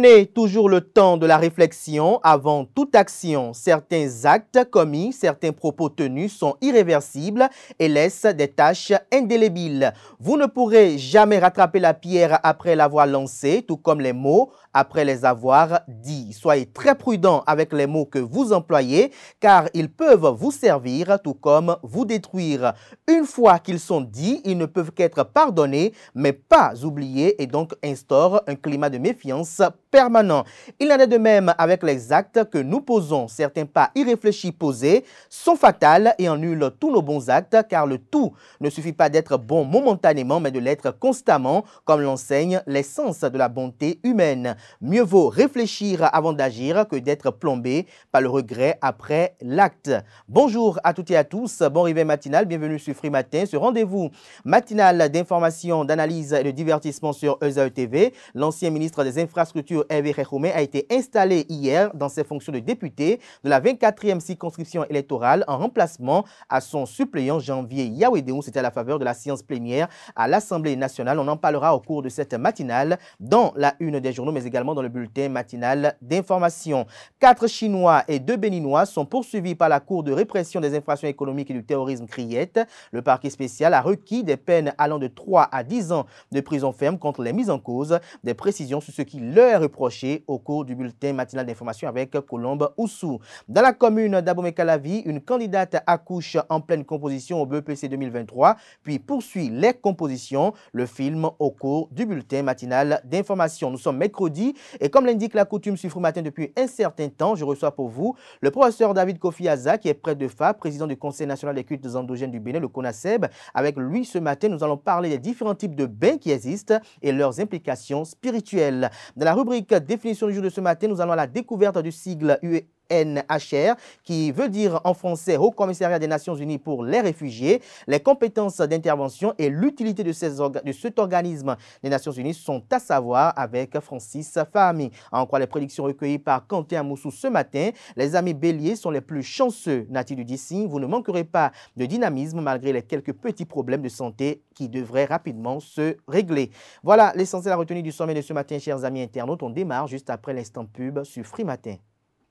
Prenez toujours le temps de la réflexion avant toute action. Certains actes commis, certains propos tenus sont irréversibles et laissent des tâches indélébiles. Vous ne pourrez jamais rattraper la pierre après l'avoir lancée, tout comme les mots après les avoir dit, Soyez très prudents avec les mots que vous employez, car ils peuvent vous servir tout comme vous détruire. Une fois qu'ils sont dits, ils ne peuvent qu'être pardonnés, mais pas oubliés, et donc instaurent un climat de méfiance permanent. Il en est de même avec les actes que nous posons. Certains pas irréfléchis posés sont fatals et annulent tous nos bons actes, car le tout ne suffit pas d'être bon momentanément, mais de l'être constamment, comme l'enseigne l'essence de la bonté humaine. Mieux vaut réfléchir avant d'agir que d'être plombé par le regret après l'acte. Bonjour à toutes et à tous, bon réveil matinal, bienvenue sur Free Matin, ce rendez-vous matinal d'information, d'analyse et de divertissement sur EZAE TV. L'ancien ministre des Infrastructures, Hervé Rechoumé, a été installé hier dans ses fonctions de député de la 24e circonscription électorale en remplacement à son suppléant Janvier Yaouédéou. C'était à la faveur de la séance plénière à l'Assemblée nationale. On en parlera au cours de cette matinale dans la une des journaux, mais également dans le bulletin matinal d'information. Quatre Chinois et deux Béninois sont poursuivis par la Cour de répression des infractions économiques et du terrorisme Criette. Le parquet spécial a requis des peines allant de 3 à 10 ans de prison ferme contre les mises en cause. Des précisions sur ce qui leur est reproché au cours du bulletin matinal d'information avec Colombe Oussou. Dans la commune d'Abomey-Calavi, une candidate accouche en pleine composition au BPC e 2023, puis poursuit les compositions, le film au cours du bulletin matinal d'information. Nous sommes mercredi et comme l'indique la coutume sur Matin depuis un certain temps, je reçois pour vous le professeur David Kofi Aza, qui est prêtre de FA, président du Conseil national des cultes endogènes du Bénin, le CONASEB. Avec lui, ce matin, nous allons parler des différents types de bains qui existent et leurs implications spirituelles. Dans la rubrique définition du jour de ce matin, nous allons à la découverte du sigle UE NHR, qui veut dire en français Haut Commissariat des Nations Unies pour les réfugiés, les compétences d'intervention et l'utilité de, cet organisme des Nations Unies sont à savoir avec Francis Fahmi. En quoi les prédictions recueillies par Quentin Moussou ce matin, les amis béliers sont les plus chanceux natifs du signe. Vous ne manquerez pas de dynamisme malgré les quelques petits problèmes de santé qui devraient rapidement se régler. Voilà l'essentiel à retenir du sommet de ce matin, chers amis internautes. On démarre juste après l'instant pub sur Free Matin.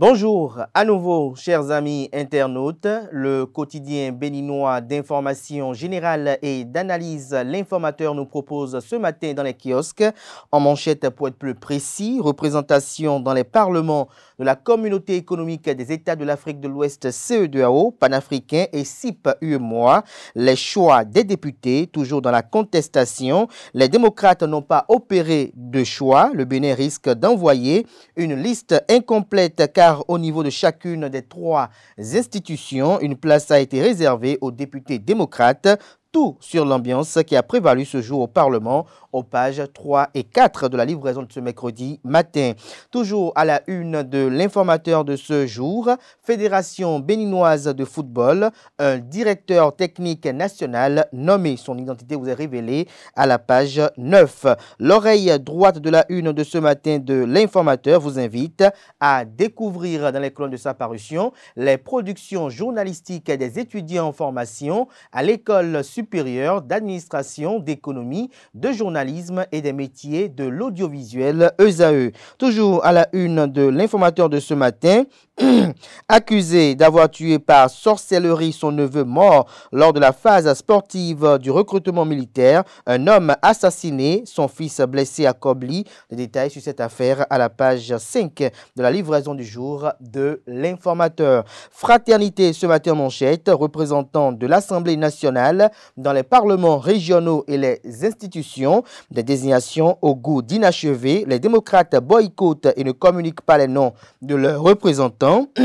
Bonjour à nouveau, chers amis internautes. Le quotidien béninois d'information générale et d'analyse, l'informateur nous propose ce matin dans les kiosques, en manchette pour être plus précis, représentation dans les parlements de la Communauté économique des États de l'Afrique de l'Ouest CE2AO, panafricain et CIP e les choix des députés, toujours dans la contestation. Les démocrates n'ont pas opéré de choix. Le Bénin risque d'envoyer une liste incomplète car au niveau de chacune des trois institutions, une place a été réservée aux députés démocrates tout sur l'ambiance qui a prévalu ce jour au Parlement, aux pages 3 et 4 de la livraison de ce mercredi matin. Toujours à la une de l'informateur de ce jour, Fédération béninoise de football, un directeur technique national nommé, son identité vous est révélée à la page 9. L'oreille droite de la une de ce matin de l'informateur vous invite à découvrir dans les colonnes de sa parution les productions journalistiques des étudiants en formation à l'école supérieure d'administration, d'économie, de journalisme et des métiers de l'audiovisuel ESAE. E. Toujours à la une de l'informateur de ce matin, accusé d'avoir tué par sorcellerie son neveu mort lors de la phase sportive du recrutement militaire, un homme assassiné, son fils blessé à Kobli. Les détails sur cette affaire à la page 5 de la livraison du jour de l'informateur. Fraternité ce matin manchette, représentant de l'Assemblée nationale dans les parlements régionaux et les institutions. Des désignations au goût d'inachevé, les démocrates boycottent et ne communiquent pas les noms de leurs représentants.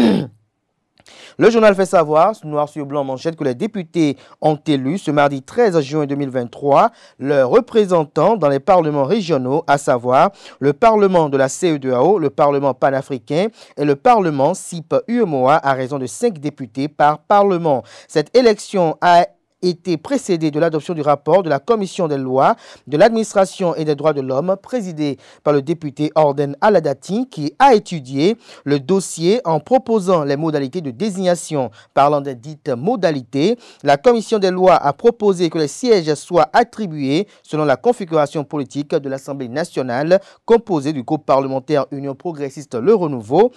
Le journal fait savoir, noir sur blanc manchette, que les députés ont élu ce mardi 13 juin 2023 leurs représentants dans les parlements régionaux, à savoir le Parlement de la CE2AO, le Parlement panafricain et le Parlement CIP-UMOA à raison de 5 députés par parlement. Cette élection a été précédé de l'adoption du rapport de la Commission des lois, de l'administration et des droits de l'homme, présidée par le député Orden Aladati, qui a étudié le dossier en proposant les modalités de désignation. Parlant des dites modalités, la Commission des lois a proposé que les sièges soient attribués selon la configuration politique de l'Assemblée nationale, composée du groupe parlementaire Union progressiste Le Renouveau,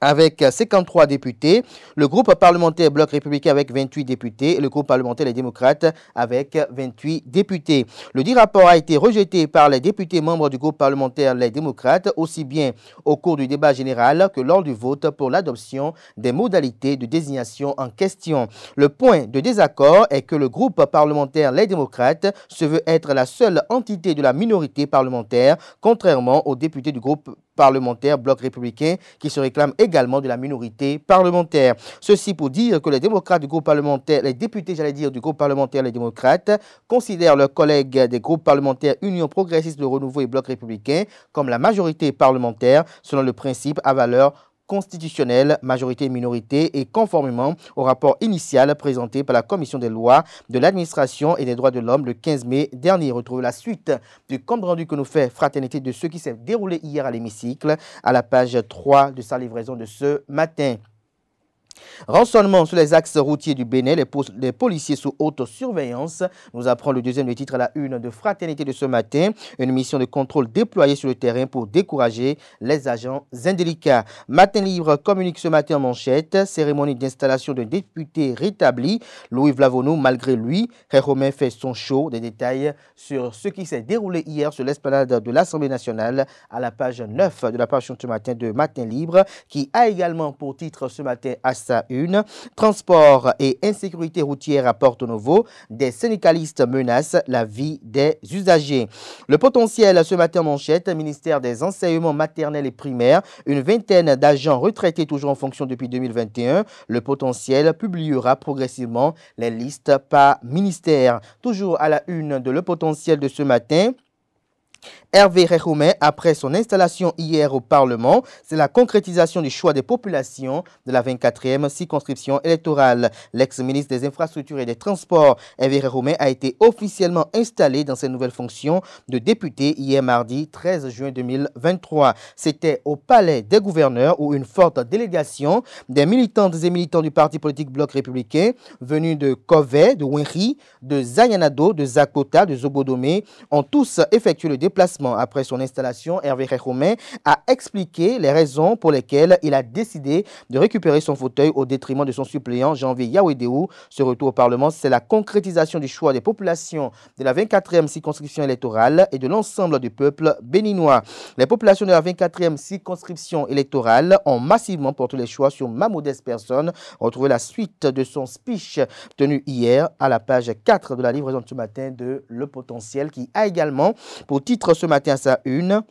avec 53 députés, le groupe parlementaire Bloc républicain avec 28 députés et le groupe parlementaire Les démocrates avec 28 députés. Le dit rapport a été rejeté par les députés membres du groupe parlementaire Les démocrates, aussi bien au cours du débat général que lors du vote pour l'adoption des modalités de désignation en question. Le point de désaccord est que le groupe parlementaire Les démocrates se veut être la seule entité de la minorité parlementaire, contrairement aux députés du groupe parlementaire Bloc républicain qui se réclament également de la minorité parlementaire. Ceci pour dire que les démocrates du groupe parlementaire, les députés, j'allais dire, du groupe parlementaire Les Démocrates, considèrent leurs collègues des groupes parlementaires Union progressiste de renouveau et Bloc républicain comme la majorité parlementaire selon le principe à valeur constitutionnelle, majorité et minorité, et conformément au rapport initial présenté par la Commission des lois de l'administration et des droits de l'homme le 15 mai dernier. Retrouve la suite du compte rendu que nous fait Fraternité de ce qui s'est déroulé hier à l'hémicycle à la page 3 de sa livraison de ce matin. Rançonnement sur les axes routiers du Bénin, les, policiers sous haute surveillance. Nous apprend le deuxième titre à la une de Fraternité de ce matin. Une mission de contrôle déployée sur le terrain pour décourager les agents indélicats. Matin Libre communique ce matin en manchette. Cérémonie d'installation d'un député rétabli. Louis Vlavono, malgré lui, Romain fait son show. Des détails sur ce qui s'est déroulé hier sur l'esplanade de l'Assemblée nationale à la page 9 de la page de ce matin de Matin Libre, qui a également pour titre ce matin à à une. Transport et insécurité routière à Porto Novo, des syndicalistes menacent la vie des usagers. Le potentiel ce matin manchette, ministère des enseignements maternels et primaires, une vingtaine d'agents retraités toujours en fonction depuis 2021. Le potentiel publiera progressivement les listes par ministère. Toujours à la une de le potentiel de ce matin, Hervé Réhoumé, après son installation hier au Parlement, c'est la concrétisation du choix des populations de la 24e circonscription électorale. L'ex-ministre des Infrastructures et des Transports, Hervé Réhoumé, a été officiellement installé dans ses nouvelles fonctions de député hier mardi 13 juin 2023. C'était au Palais des gouverneurs où une forte délégation des militantes et militants du parti politique Bloc républicain venus de Covey, de Winry, de Zayanado, de Zakota, de Zobodome, ont tous effectué le dépôt déplacement. Après son installation, Hervé Réchoumet a expliqué les raisons pour lesquelles il a décidé de récupérer son fauteuil au détriment de son suppléant Janvier Yaouédéou. Ce retour au Parlement, c'est la concrétisation du choix des populations de la 24e circonscription électorale et de l'ensemble du peuple béninois. Les populations de la 24e circonscription électorale ont massivement porté les choix sur ma modeste personne. Retrouvez la suite de son speech tenu hier à la page 4 de la livraison de ce matin de Le Potentiel qui a également pour titre ce matin à sa une.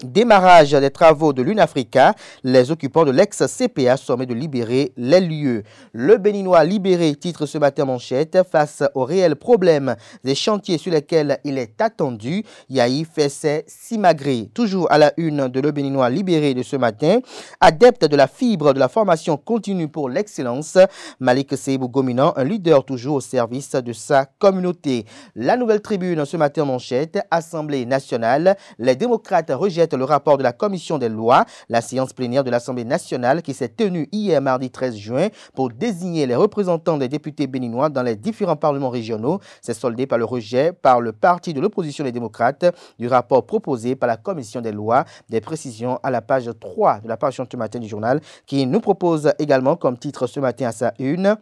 Démarrage des travaux de l'UNAFRICA, les occupants de l'ex-CPA sommet de libérer les lieux. Le Béninois libéré titre ce matin manchette face aux réels problèmes des chantiers sur lesquels il est attendu. Yahi Fessé Simagré, toujours à la une de Le Béninois libéré de ce matin, adepte de la fibre de la formation continue pour l'excellence, Malik Seibou Gominan, un leader toujours au service de sa communauté. La nouvelle tribune ce matin manchette, Assemblée nationale, les démocrates rejettent le rapport de la commission des lois. La séance plénière de l'Assemblée nationale qui s'est tenue hier mardi 13 juin pour désigner les représentants des députés béninois dans les différents parlements régionaux s'est soldé par le rejet par le parti de l'opposition des démocrates du rapport proposé par la commission des lois. Des précisions à la page 3 de la page du matin du journal qui nous propose également comme titre ce matin à sa une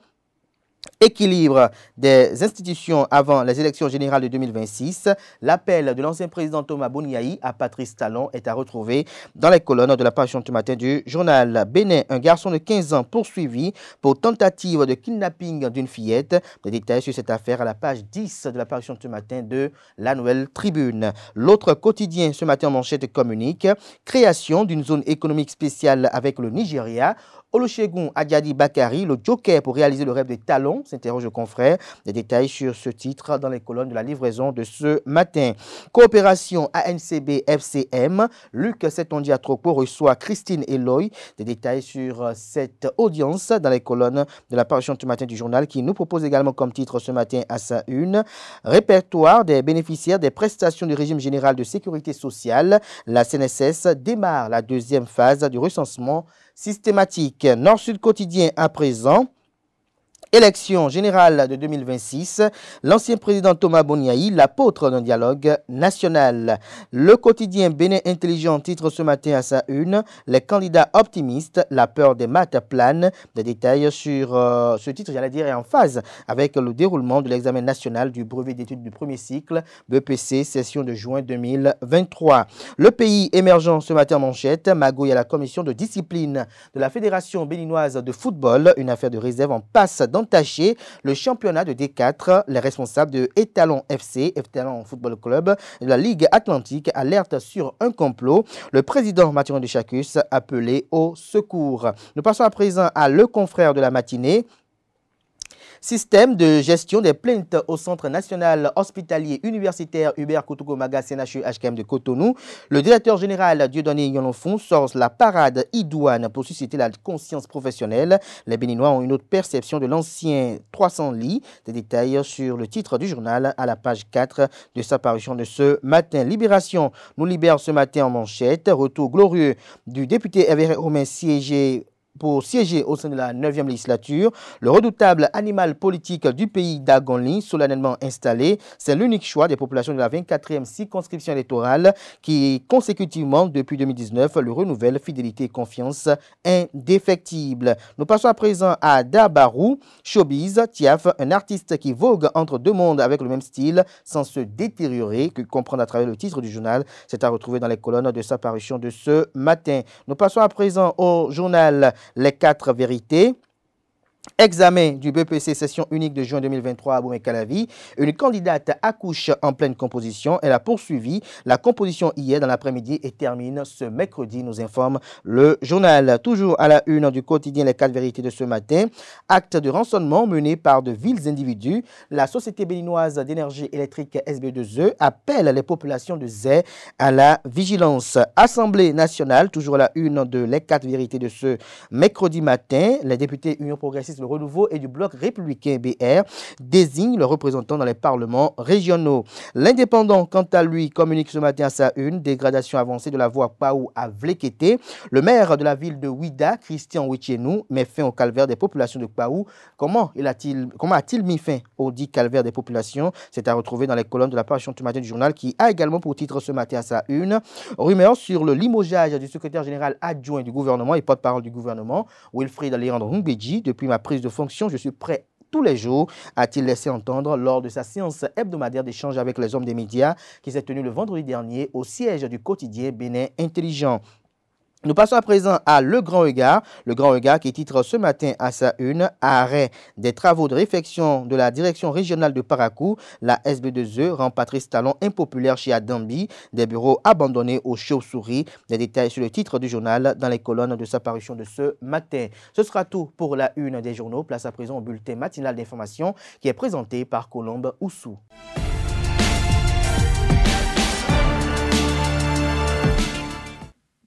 équilibre des institutions avant les élections générales de 2026. L'appel de l'ancien président Thomas Bouniaï à Patrice Talon est à retrouver dans les colonnes de la page du matin du journal Bénin. Un garçon de 15 ans poursuivi pour tentative de kidnapping d'une fillette. Des détails sur cette affaire à la page 10 de la ce matin de la Nouvelle Tribune. L'autre quotidien ce matin en manchette communique création d'une zone économique spéciale avec le Nigeria Olochegun Adjadi Bakari, le joker pour réaliser le rêve des talons, s'interroge le confrère. Des détails sur ce titre dans les colonnes de la livraison de ce matin. Coopération ANCB-FCM, Luc Setondiatropo reçoit Christine Eloy. Des détails sur euh, cette audience dans les colonnes de la parution du matin du journal qui nous propose également comme titre ce matin à sa une répertoire des bénéficiaires des prestations du régime général de sécurité sociale. La CNSS démarre la deuxième phase du recensement systématique. Nord-Sud quotidien à présent élection générale de 2026, l'ancien président Thomas Boniaï, l'apôtre d'un dialogue national. Le quotidien Bénin Intelligent titre ce matin à sa une Les candidats optimistes, la peur des maths plane. Des détails sur euh, ce titre, j'allais dire, est en phase avec le déroulement de l'examen national du brevet d'études du premier cycle, BPC, session de juin 2023. Le pays émergent ce matin en manchette, magouille à la commission de discipline de la Fédération béninoise de football, une affaire de réserve en passe dans d'entacher le championnat de D4. Les responsables de Etalon FC, Etalon Football Club, de la Ligue Atlantique alertent sur un complot. Le président Mathieu de Chacus appelé au secours. Nous passons à présent à le confrère de la matinée. Système de gestion des plaintes au Centre national hospitalier universitaire Hubert maga CNHU HKM e de Cotonou. Le directeur général Dieudonné Yolonfon sort la parade idoine pour susciter la conscience professionnelle. Les Béninois ont une autre perception de l'ancien 300 lits. Des détails sur le titre du journal à la page 4 de sa parution de ce matin. Libération nous libère ce matin en manchette. Retour glorieux du député Hervé Romain siégé pour siéger au sein de la 9e législature, le redoutable animal politique du pays d'Agonli, solennellement installé, c'est l'unique choix des populations de la 24e circonscription électorale qui, consécutivement, depuis 2019, le renouvelle fidélité et confiance indéfectible. Nous passons à présent à Dabarou, Chobiz Tiaf, un artiste qui vogue entre deux mondes avec le même style sans se détériorer, que comprendre à travers le titre du journal. C'est à retrouver dans les colonnes de sa parution de ce matin. Nous passons à présent au journal les quatre vérités Examen du BPC, session unique de juin 2023 à Boumekalavi. Une candidate accouche en pleine composition. Elle a poursuivi la composition hier dans l'après-midi et termine ce mercredi, nous informe le journal. Toujours à la une du quotidien Les quatre vérités de ce matin. Acte de rançonnement mené par de vils individus. La Société béninoise d'énergie électrique SB2E appelle les populations de Z à la vigilance. Assemblée nationale, toujours à la une de Les quatre vérités de ce mercredi matin. Les députés Union progressiste le Renouveau et du Bloc républicain BR désigne le représentant dans les parlements régionaux. L'indépendant, quant à lui, communique ce matin à sa une dégradation avancée de la voie Paou à Vlekete. Le maire de la ville de Ouida, Christian Wichienou, met fin au calvaire des populations de Paou. Comment a-t-il a mis fin au dit calvaire des populations C'est à retrouver dans les colonnes de la page matin du journal qui a également pour titre ce matin à sa une Rumeurs sur le limogeage du secrétaire général adjoint du gouvernement et porte-parole du gouvernement, Wilfried Aléandre Mbeji. depuis ma prise de fonction, je suis prêt tous les jours, a-t-il laissé entendre lors de sa séance hebdomadaire d'échange avec les hommes des médias qui s'est tenue le vendredi dernier au siège du quotidien Bénin Intelligent. Nous passons à présent à Le Grand Regard. Le Grand Regard qui titre ce matin à sa une Arrêt des travaux de réflexion de la direction régionale de Parakou, La SB2E rend Patrice Talon impopulaire chez Adambi. Des bureaux abandonnés aux chauves-souris. Des détails sur le titre du journal dans les colonnes de sa parution de ce matin. Ce sera tout pour la une des journaux. Place à présent au bulletin matinal d'information qui est présenté par Colombe Oussou.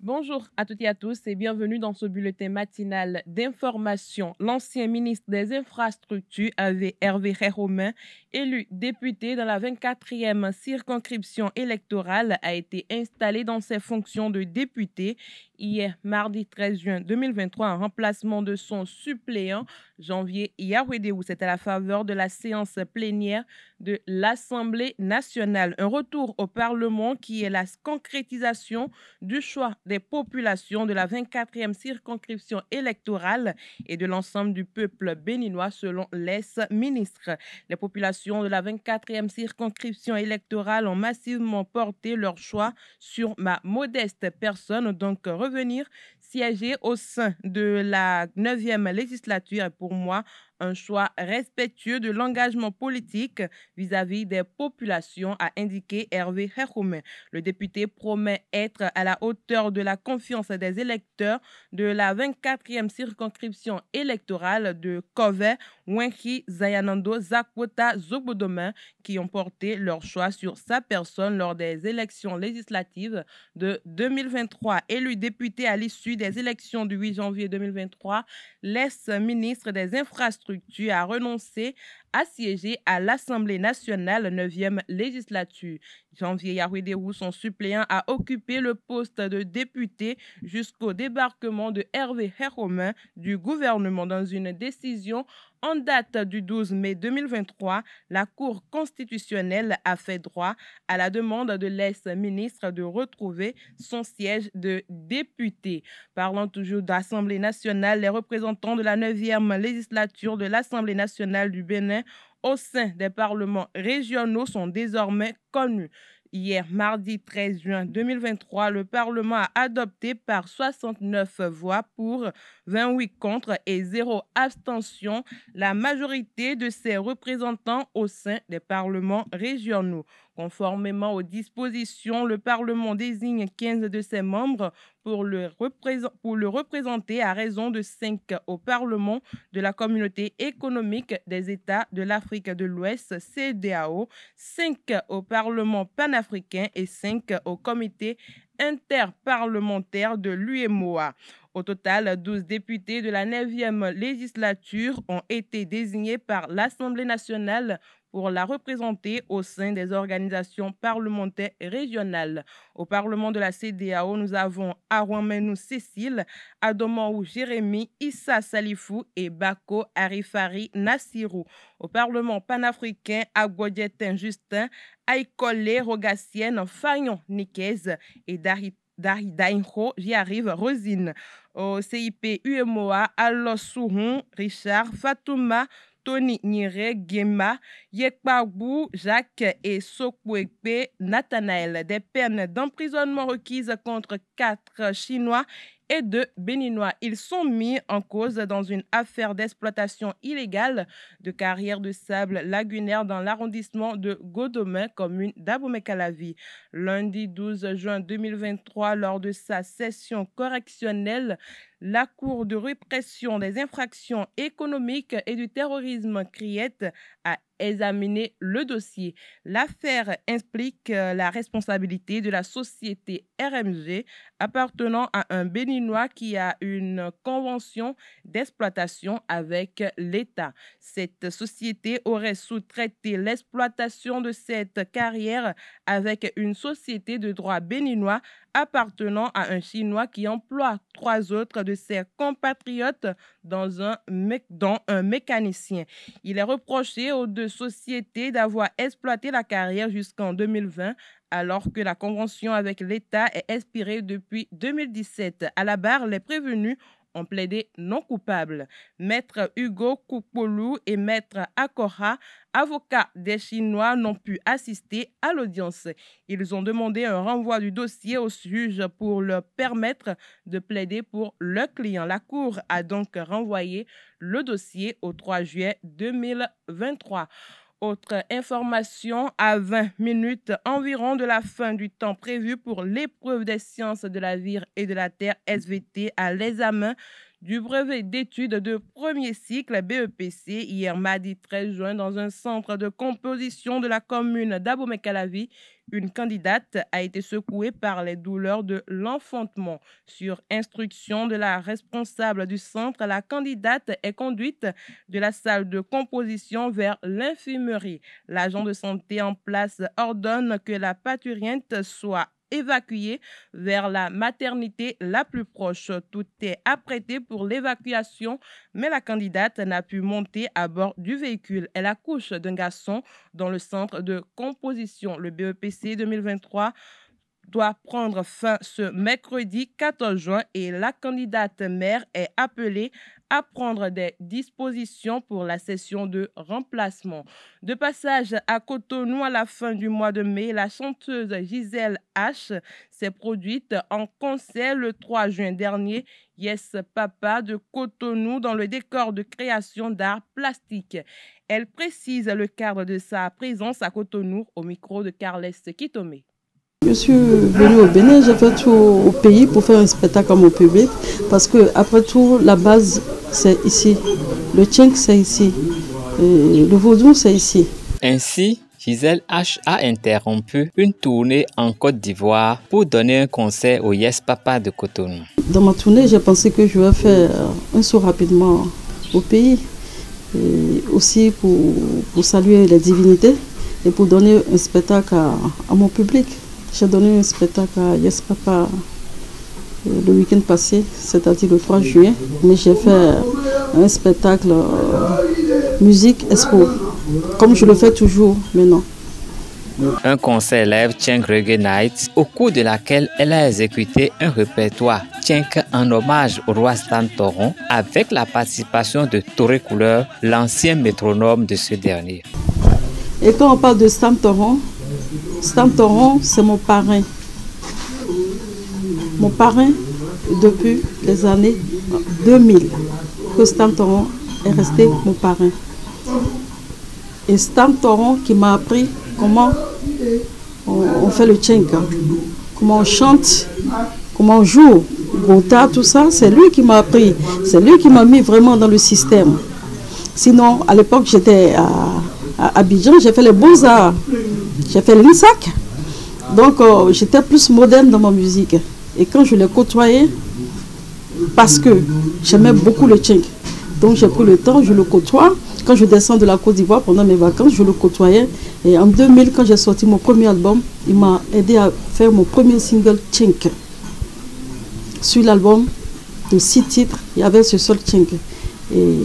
Bonjour à toutes et à tous et bienvenue dans ce bulletin matinal d'information. L'ancien ministre des Infrastructures, Hervé Romain, élu député dans la 24e circonscription électorale, a été installé dans ses fonctions de député hier mardi 13 juin 2023 en remplacement de son suppléant Janvier Yaouédéou. C'est à la faveur de la séance plénière de l'Assemblée nationale. Un retour au Parlement qui est la concrétisation du choix des populations de la 24e circonscription électorale et de l'ensemble du peuple béninois selon les ministres. Les populations de la 24e circonscription électorale ont massivement porté leur choix sur ma modeste personne. Donc, revenir siéger au sein de la 9e législature est pour moi un choix respectueux de l'engagement politique vis-à-vis des populations, a indiqué Hervé Herroumen. Le député promet être à la hauteur de la confiance des électeurs de la 24e circonscription électorale de Covet Wenki Zayanando Zakwota Zogbodomin, qui ont porté leur choix sur sa personne lors des élections législatives de 2023. Élu député à l'issue des élections du 8 janvier 2023, l'ex-ministre des Infrastructures a renoncé à siéger à l'Assemblée nationale 9e législature. Janvier Yahuidérou, son suppléant, a occupé le poste de député jusqu'au débarquement de Hervé Herromain du gouvernement dans une décision en date du 12 mai 2023, la Cour constitutionnelle a fait droit à la demande de l'ex-ministre de retrouver son siège de député. Parlant toujours d'Assemblée nationale, les représentants de la 9e législature de l'Assemblée nationale du Bénin au sein des parlements régionaux sont désormais connus. Hier, mardi 13 juin 2023, le Parlement a adopté par 69 voix pour, 28 contre et 0 abstention la majorité de ses représentants au sein des parlements régionaux. Conformément aux dispositions, le Parlement désigne 15 de ses membres pour le, représenter à raison de 5 au Parlement de la Communauté économique des États de l'Afrique de l'Ouest, CDAO, 5 au Parlement panafricain et 5 au Comité interparlementaire de l'UMOA. Au total, 12 députés de la 9e législature ont été désignés par l'Assemblée nationale pour la représenter au sein des organisations parlementaires régionales. Au Parlement de la CDAO, nous avons Arouan Cécile, Adomaou, Jérémy, Issa Salifou et Bako Arifari Nassirou. Au Parlement panafricain, Agwodjetin Justin, Aïkolé Rogassienne, Fayon Nikez et Darit Dari Dainho, j'y arrive, Rosine. Au CIP UMOA, Allo Richard, Fatouma, Tony Nire, Gema, Jacques et Sokwepe Nathanaël. Des peines d'emprisonnement requises contre quatre Chinois et deux Béninois. Ils sont mis en cause dans une affaire d'exploitation illégale de carrière de sable lagunaire dans l'arrondissement de Godomain, commune dabomey Lundi 12 juin 2023, lors de sa session correctionnelle, la Cour de répression des infractions économiques et du terrorisme, CRIET, a examiné le dossier. L'affaire implique euh, la responsabilité de la société RMG appartenant à un Béninois qui a une convention d'exploitation avec l'État. Cette société aurait sous-traité l'exploitation de cette carrière avec une société de droit béninois appartenant à un Chinois qui emploie trois autres de ses compatriotes dans un, un mécanicien. Il est reproché aux deux sociétés d'avoir exploité la carrière jusqu'en 2020 alors que la convention avec l'État est expirée depuis 2017. À la barre, les prévenus ont plaidé non coupables. Maître Hugo Kupolu et Maître Akora, avocats des Chinois, n'ont pu assister à l'audience. Ils ont demandé un renvoi du dossier au juge pour leur permettre de plaider pour le client. La Cour a donc renvoyé le dossier au 3 juillet 2023. Autre information, à 20 minutes environ de la fin du temps prévu pour l'épreuve des sciences de la vie et de la terre SVT à l'examen du brevet d'études de premier cycle BEPC hier mardi 13 juin dans un centre de composition de la commune d'Abomey-Calavi une candidate a été secouée par les douleurs de l'enfantement. Sur instruction de la responsable du centre, la candidate est conduite de la salle de composition vers l'infirmerie. L'agent de santé en place ordonne que la pâturienne soit évacuée vers la maternité la plus proche. Tout est apprêté pour l'évacuation, mais la candidate n'a pu monter à bord du véhicule. Elle accouche d'un garçon dans le centre de composition. Le BEPC 2023 doit prendre fin ce mercredi 14 juin et la candidate maire est appelée à prendre des dispositions pour la session de remplacement. De passage à Cotonou à la fin du mois de mai, la chanteuse Gisèle H s'est produite en concert le 3 juin dernier. Yes Papa de Cotonou dans le décor de création d'art plastique. Elle précise le cadre de sa présence à Cotonou au micro de Carles Kitome. Je suis venue au Bénin, j'ai fait tout au pays pour faire un spectacle à mon public parce que après tout la base c'est ici, le tchink c'est ici, le vaudou c'est ici. Ainsi, Gisèle H a interrompu une tournée en Côte d'Ivoire pour donner un concert au Yes Papa de Cotonou. Dans ma tournée, j'ai pensé que je vais faire un saut rapidement au pays, aussi pour, saluer les divinités et pour donner un spectacle à mon public. J'ai donné un spectacle à Yes Papa euh, le week-end passé, c'est-à-dire le 3 juillet, mais j'ai fait un spectacle euh, musique expo, comme je le fais toujours maintenant. Un concert live Tchink Reggae Night, au cours de laquelle elle a exécuté un répertoire Tchink en hommage au roi Stan Toron avec la participation de Touré Couleur, l'ancien métronome de ce dernier. Et quand on parle de Stan Toron, Toron, c'est mon parrain. Mon parrain depuis les années 2000 Stan Stantoron est resté mon parrain. Et Toron qui m'a appris comment on, fait le tchenka, hein. comment on chante, comment on joue, Gota, tout ça, c'est lui qui m'a appris, c'est lui qui m'a mis vraiment dans le système. Sinon, à l'époque, j'étais à, à Abidjan, j'ai fait les beaux-arts. J'ai fait l'INSAC. Donc euh, j'étais plus moderne dans ma musique. Et quand je l'ai côtoyais, parce que j'aimais beaucoup le tchink, donc j'ai pris le temps, je le côtoie. Quand je descends de la Côte d'Ivoire pendant mes vacances, je le côtoyais. Et en 2000, quand j'ai sorti mon premier album, il m'a aidé à faire mon premier single tchink. Sur l'album de six titres, il y avait ce seul tchink. Et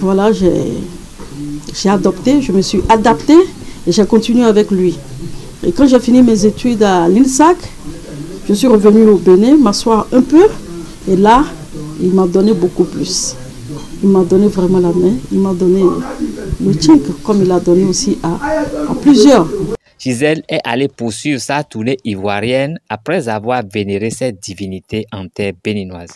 voilà, j'ai adopté, je me suis adapté. Et j'ai continué avec lui. Et quand j'ai fini mes études à l'INSAC, je suis revenue au Bénin, m'asseoir un peu. Et là, il m'a donné beaucoup plus. Il m'a donné vraiment la main. Il m'a donné le tchink, comme il a donné aussi à, plusieurs. Gisèle est allée poursuivre sa tournée ivoirienne après avoir vénéré cette divinité en terre béninoise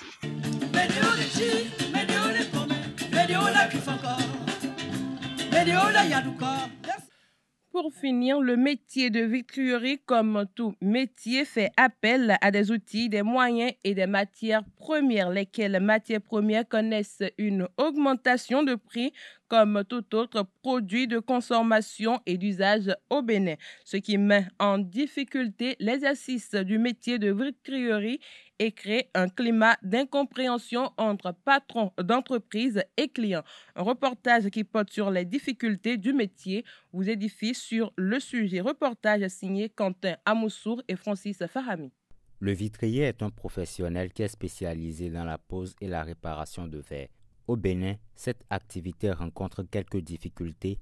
pour finir, le métier de vitruerie, comme tout métier, fait appel à des outils, des moyens et des matières premières, lesquelles matières premières connaissent une augmentation de prix comme tout autre produit de consommation et d'usage au Bénin, ce qui met en difficulté l'exercice du métier de vitruerie et crée un climat d'incompréhension entre patrons d'entreprise et clients. Un reportage qui porte sur les difficultés du métier vous édifie sur le sujet. Reportage signé Quentin Amoussour et Francis Farami. Le vitrier est un professionnel qui est spécialisé dans la pose et la réparation de verre. Au Bénin, cette activité rencontre quelques difficultés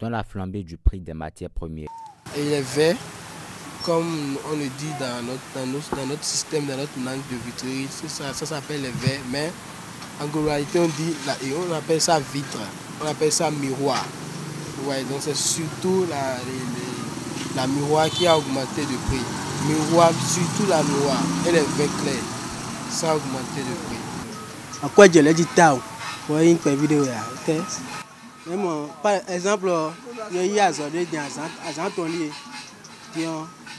dans la flambée du prix des matières premières. Et les verres comme on le dit dans notre, dans notre, système, dans notre langue de vitrerie, ça, ça s'appelle les verres, mais en réalité, on dit, et on appelle ça vitre, on appelle ça miroir. Ouais, donc c'est surtout la, la miroir qui a augmenté de prix. Miroir, surtout la miroir et les verres clairs, ça a augmenté de prix. À quoi je l'ai dit, Tao voyez une vidéo, là, ok Par exemple, euh, il y a y gens à ont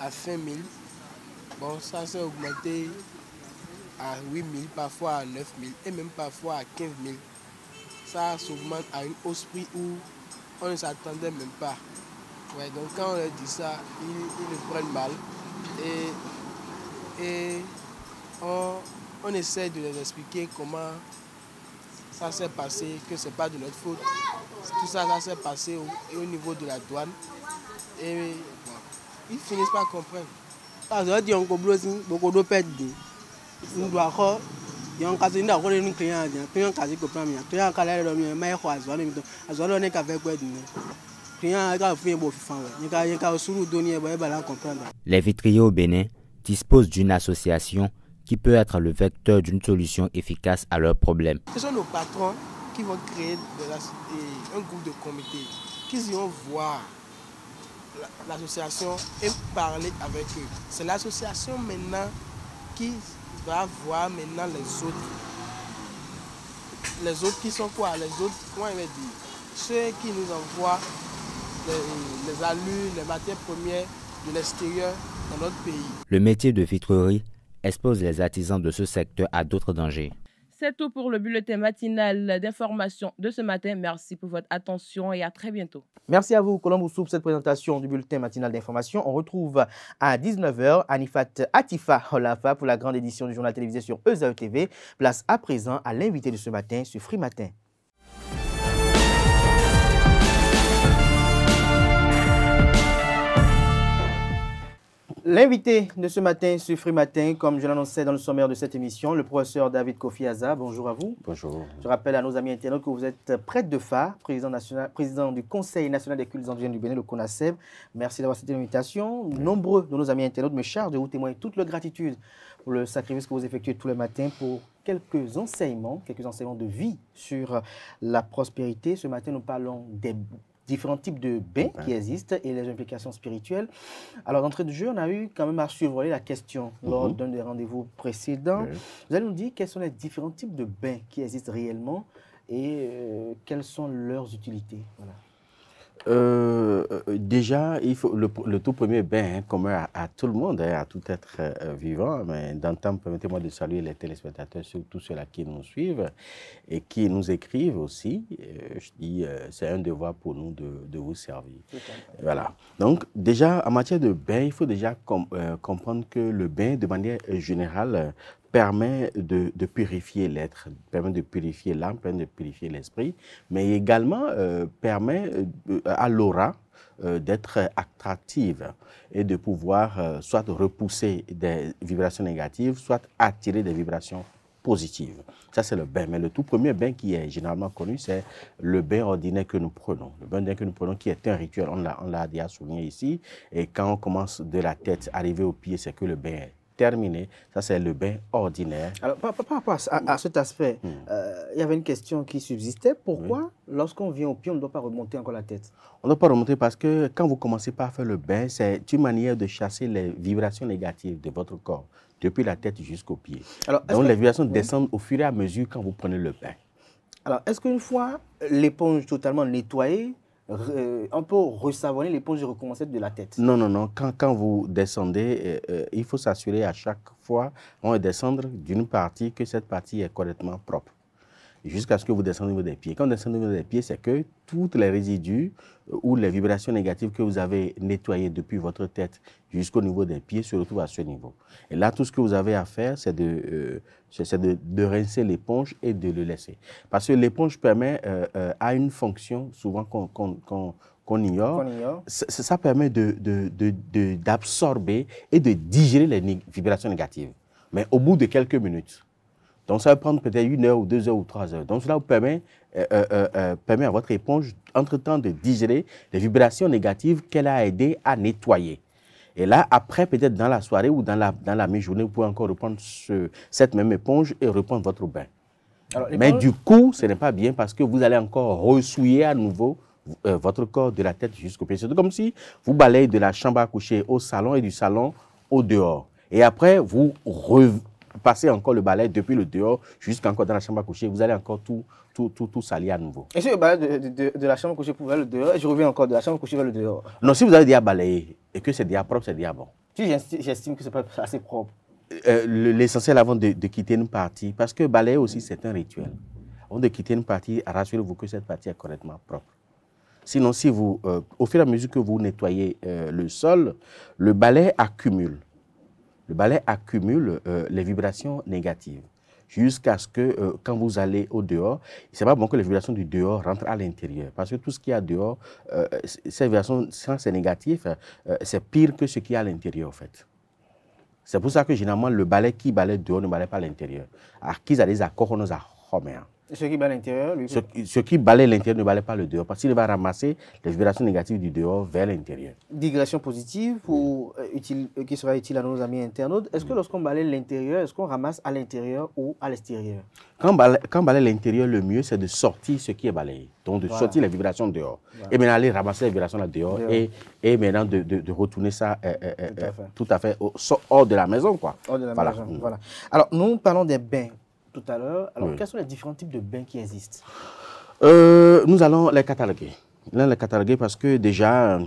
à 5000 Bon, ça s'est augmenté à 8000 parfois à 9000 et même parfois à 15000 000. Ça s'augmente à une hausse prix où on ne s'attendait même pas. Ouais, donc quand on leur dit ça, ils, prennent mal et, et on, essaie de leur expliquer comment ça s'est passé, que c'est pas de notre faute. Tout ça, ça s'est passé au, au niveau de la douane. Et ils comprendre Les vitriers au Bénin disposent d'une association qui peut être le vecteur d'une solution efficace à leurs problèmes. Ce sont nos patrons qui vont créer un groupe de comités qui vont voir l'association et parler avec eux. C'est l'association maintenant qui va voir maintenant les autres. Les autres qui sont quoi Les autres, comment il va dire Ceux qui nous envoient les, les les matières premières de l'extérieur dans notre pays. Le métier de vitrerie expose les artisans de ce secteur à d'autres dangers. C'est tout pour le bulletin matinal d'information de ce matin. Merci pour votre attention et à très bientôt. Merci à vous, Colombo pour cette présentation du bulletin matinal d'information. On retrouve à 19h Anifat Atifa Olafa pour la grande édition du journal télévisé sur ESAE TV. Place à présent à l'invité de ce matin ce Free Matin. L'invité de ce matin ce Free Matin, comme je l'annonçais dans le sommaire de cette émission, le professeur David Kofi Aza. Bonjour à vous. Bonjour. Je rappelle à nos amis internautes que vous êtes prêtre de phare, président, du Conseil national des cultes indigènes du Bénin, le CONASEB. Merci d'avoir cette invitation. Nombreux de nos amis internautes me chargent de vous témoigner toute leur gratitude pour le sacrifice que vous effectuez tous les matins pour quelques enseignements, quelques enseignements de vie sur la prospérité. Ce matin, nous parlons des différents types de bains qui existent et les implications spirituelles. Alors, d'entrée de jeu, on a eu quand même à suivre la question mhm. lors d'un des rendez-vous précédents. Vous allez nous dire quels sont les différents types de bains qui existent réellement et euh, quelles sont leurs utilités. Voilà. Euh, déjà, il faut le, tout premier bain comme hein, commun à, tout le monde, hein, à tout être euh, vivant. Mais d'antan, permettez-moi de saluer les téléspectateurs, surtout ceux-là qui nous suivent et qui nous écrivent aussi. Euh, je dis, c'est un devoir pour nous de, vous servir. Voilà. Donc, déjà, en matière de bain, il faut déjà comprendre que le bain, de manière générale, permet de, purifier l'être, permet de purifier l'âme, permet de purifier l'esprit, mais également euh, permet euh, à l'aura euh, d'être attractive et de pouvoir soit repousser des vibrations négatives, soit attirer des vibrations positives. Ça, c'est le bain. Mais le tout premier bain qui est généralement connu, c'est le bain ordinaire que nous prenons. Le bain ordinaire que nous prenons qui est un rituel, on l'a déjà souligné ici. Et quand on commence de la tête, arriver aux pieds, c'est que le bain est terminé. Ça, c'est le bain ordinaire. Alors, par, rapport à, cet aspect, hmm. euh, il y avait une question qui subsistait. Pourquoi, lorsqu'on vient au pied, on ne doit pas remonter encore la tête On ne doit pas remonter parce que quand vous commencez par faire le bain, c'est une manière de chasser les vibrations négatives de votre corps, depuis la tête jusqu'au pied. Donc, les vibrations descendent au fur et à mesure quand vous prenez le bain. Alors, est-ce qu'une fois l'éponge totalement nettoyée, un peu ressavonner l'éponge et recommencer de la tête Non, non, non. Quand, quand vous descendez, euh, euh, il faut s'assurer à chaque fois, on va descendre d'une partie, que cette partie est correctement propre jusqu'à ce que vous descendiez au niveau des pieds. Quand vous descendez au niveau des pieds, c'est que toutes les résidus euh, ou les vibrations négatives que vous avez nettoyées depuis votre tête jusqu'au niveau des pieds se retrouvent à ce niveau. Et là, tout ce que vous avez à faire, c'est de, euh, de, rincer l'éponge et de le laisser. Parce que l'éponge permet, euh, euh a une fonction souvent qu'on ignore, Ça, permet d'absorber de, de, et de digérer les vibrations négatives. Mais au bout de quelques minutes, donc, ça va prendre peut-être une heure ou deux heures ou trois heures. Donc, cela vous permet, euh, euh, euh, permet à votre éponge, entre-temps, de digérer les vibrations négatives qu'elle a aidé à nettoyer. Et là, après, peut-être dans la soirée ou dans la, dans la mi-journée, vous pouvez encore reprendre ce, cette même éponge et reprendre votre bain. Mais du coup, ce n'est pas bien parce que vous allez encore ressouiller à nouveau votre corps de la tête jusqu'au pied. C'est comme si vous balayez de la chambre à coucher au salon et du salon au dehors. Et après, vous, re, passer encore le balai depuis le dehors jusqu'encore dans la chambre à coucher. Vous allez encore tout, tout, tout, tout salir à nouveau. Et si le balai de, de, la chambre à coucher pour aller le dehors, je reviens encore de la chambre à coucher vers le dehors. Non, si vous avez déjà balayé et que c'est déjà propre, c'est déjà bon. Si j'estime que c'est pas assez propre. Euh, l'essentiel avant de, de, quitter une partie, parce que balayer aussi, c'est un rituel. Avant de quitter une partie, rassurez-vous que cette partie est correctement propre. Sinon, si vous, euh, au fur et à mesure que vous nettoyez euh, le sol, le balai accumule le balai accumule euh, les vibrations négatives jusqu'à ce que euh, quand vous allez au dehors, c'est pas bon que les vibrations du dehors rentrent à l'intérieur parce que tout ce qu'il y a dehors, euh, ces vibrations, sans c'est négatif, c'est pire que ce qu'il y a à l'intérieur en fait. C'est pour ça que généralement le balai qui balait dehors ne balait pas à l'intérieur. À qui ça des accords, on a ceux qui balayent l'intérieur, Ce, qui l'intérieur ne balaye pas le dehors, parce qu'il va ramasser les vibrations négatives du dehors vers l'intérieur. Digression positive pour, euh, euh, qui sera utile à nos amis internautes. Est-ce que lorsqu'on balaye l'intérieur, est-ce qu'on ramasse à l'intérieur ou à l'extérieur Quand on balaye, l'intérieur, le mieux, c'est de sortir ce qui est balayé. Donc, de sortir les vibrations dehors. Et maintenant, aller ramasser les vibrations là dehors, Et, et, maintenant de, retourner ça euh, tout à fait, hors de la maison. Quoi. Hors de la maison. Voilà. Alors, nous parlons des bains tout à l'heure. Alors, quels sont les différents types de bains qui existent euh, Nous allons les cataloguer. Nous allons les cataloguer parce que déjà,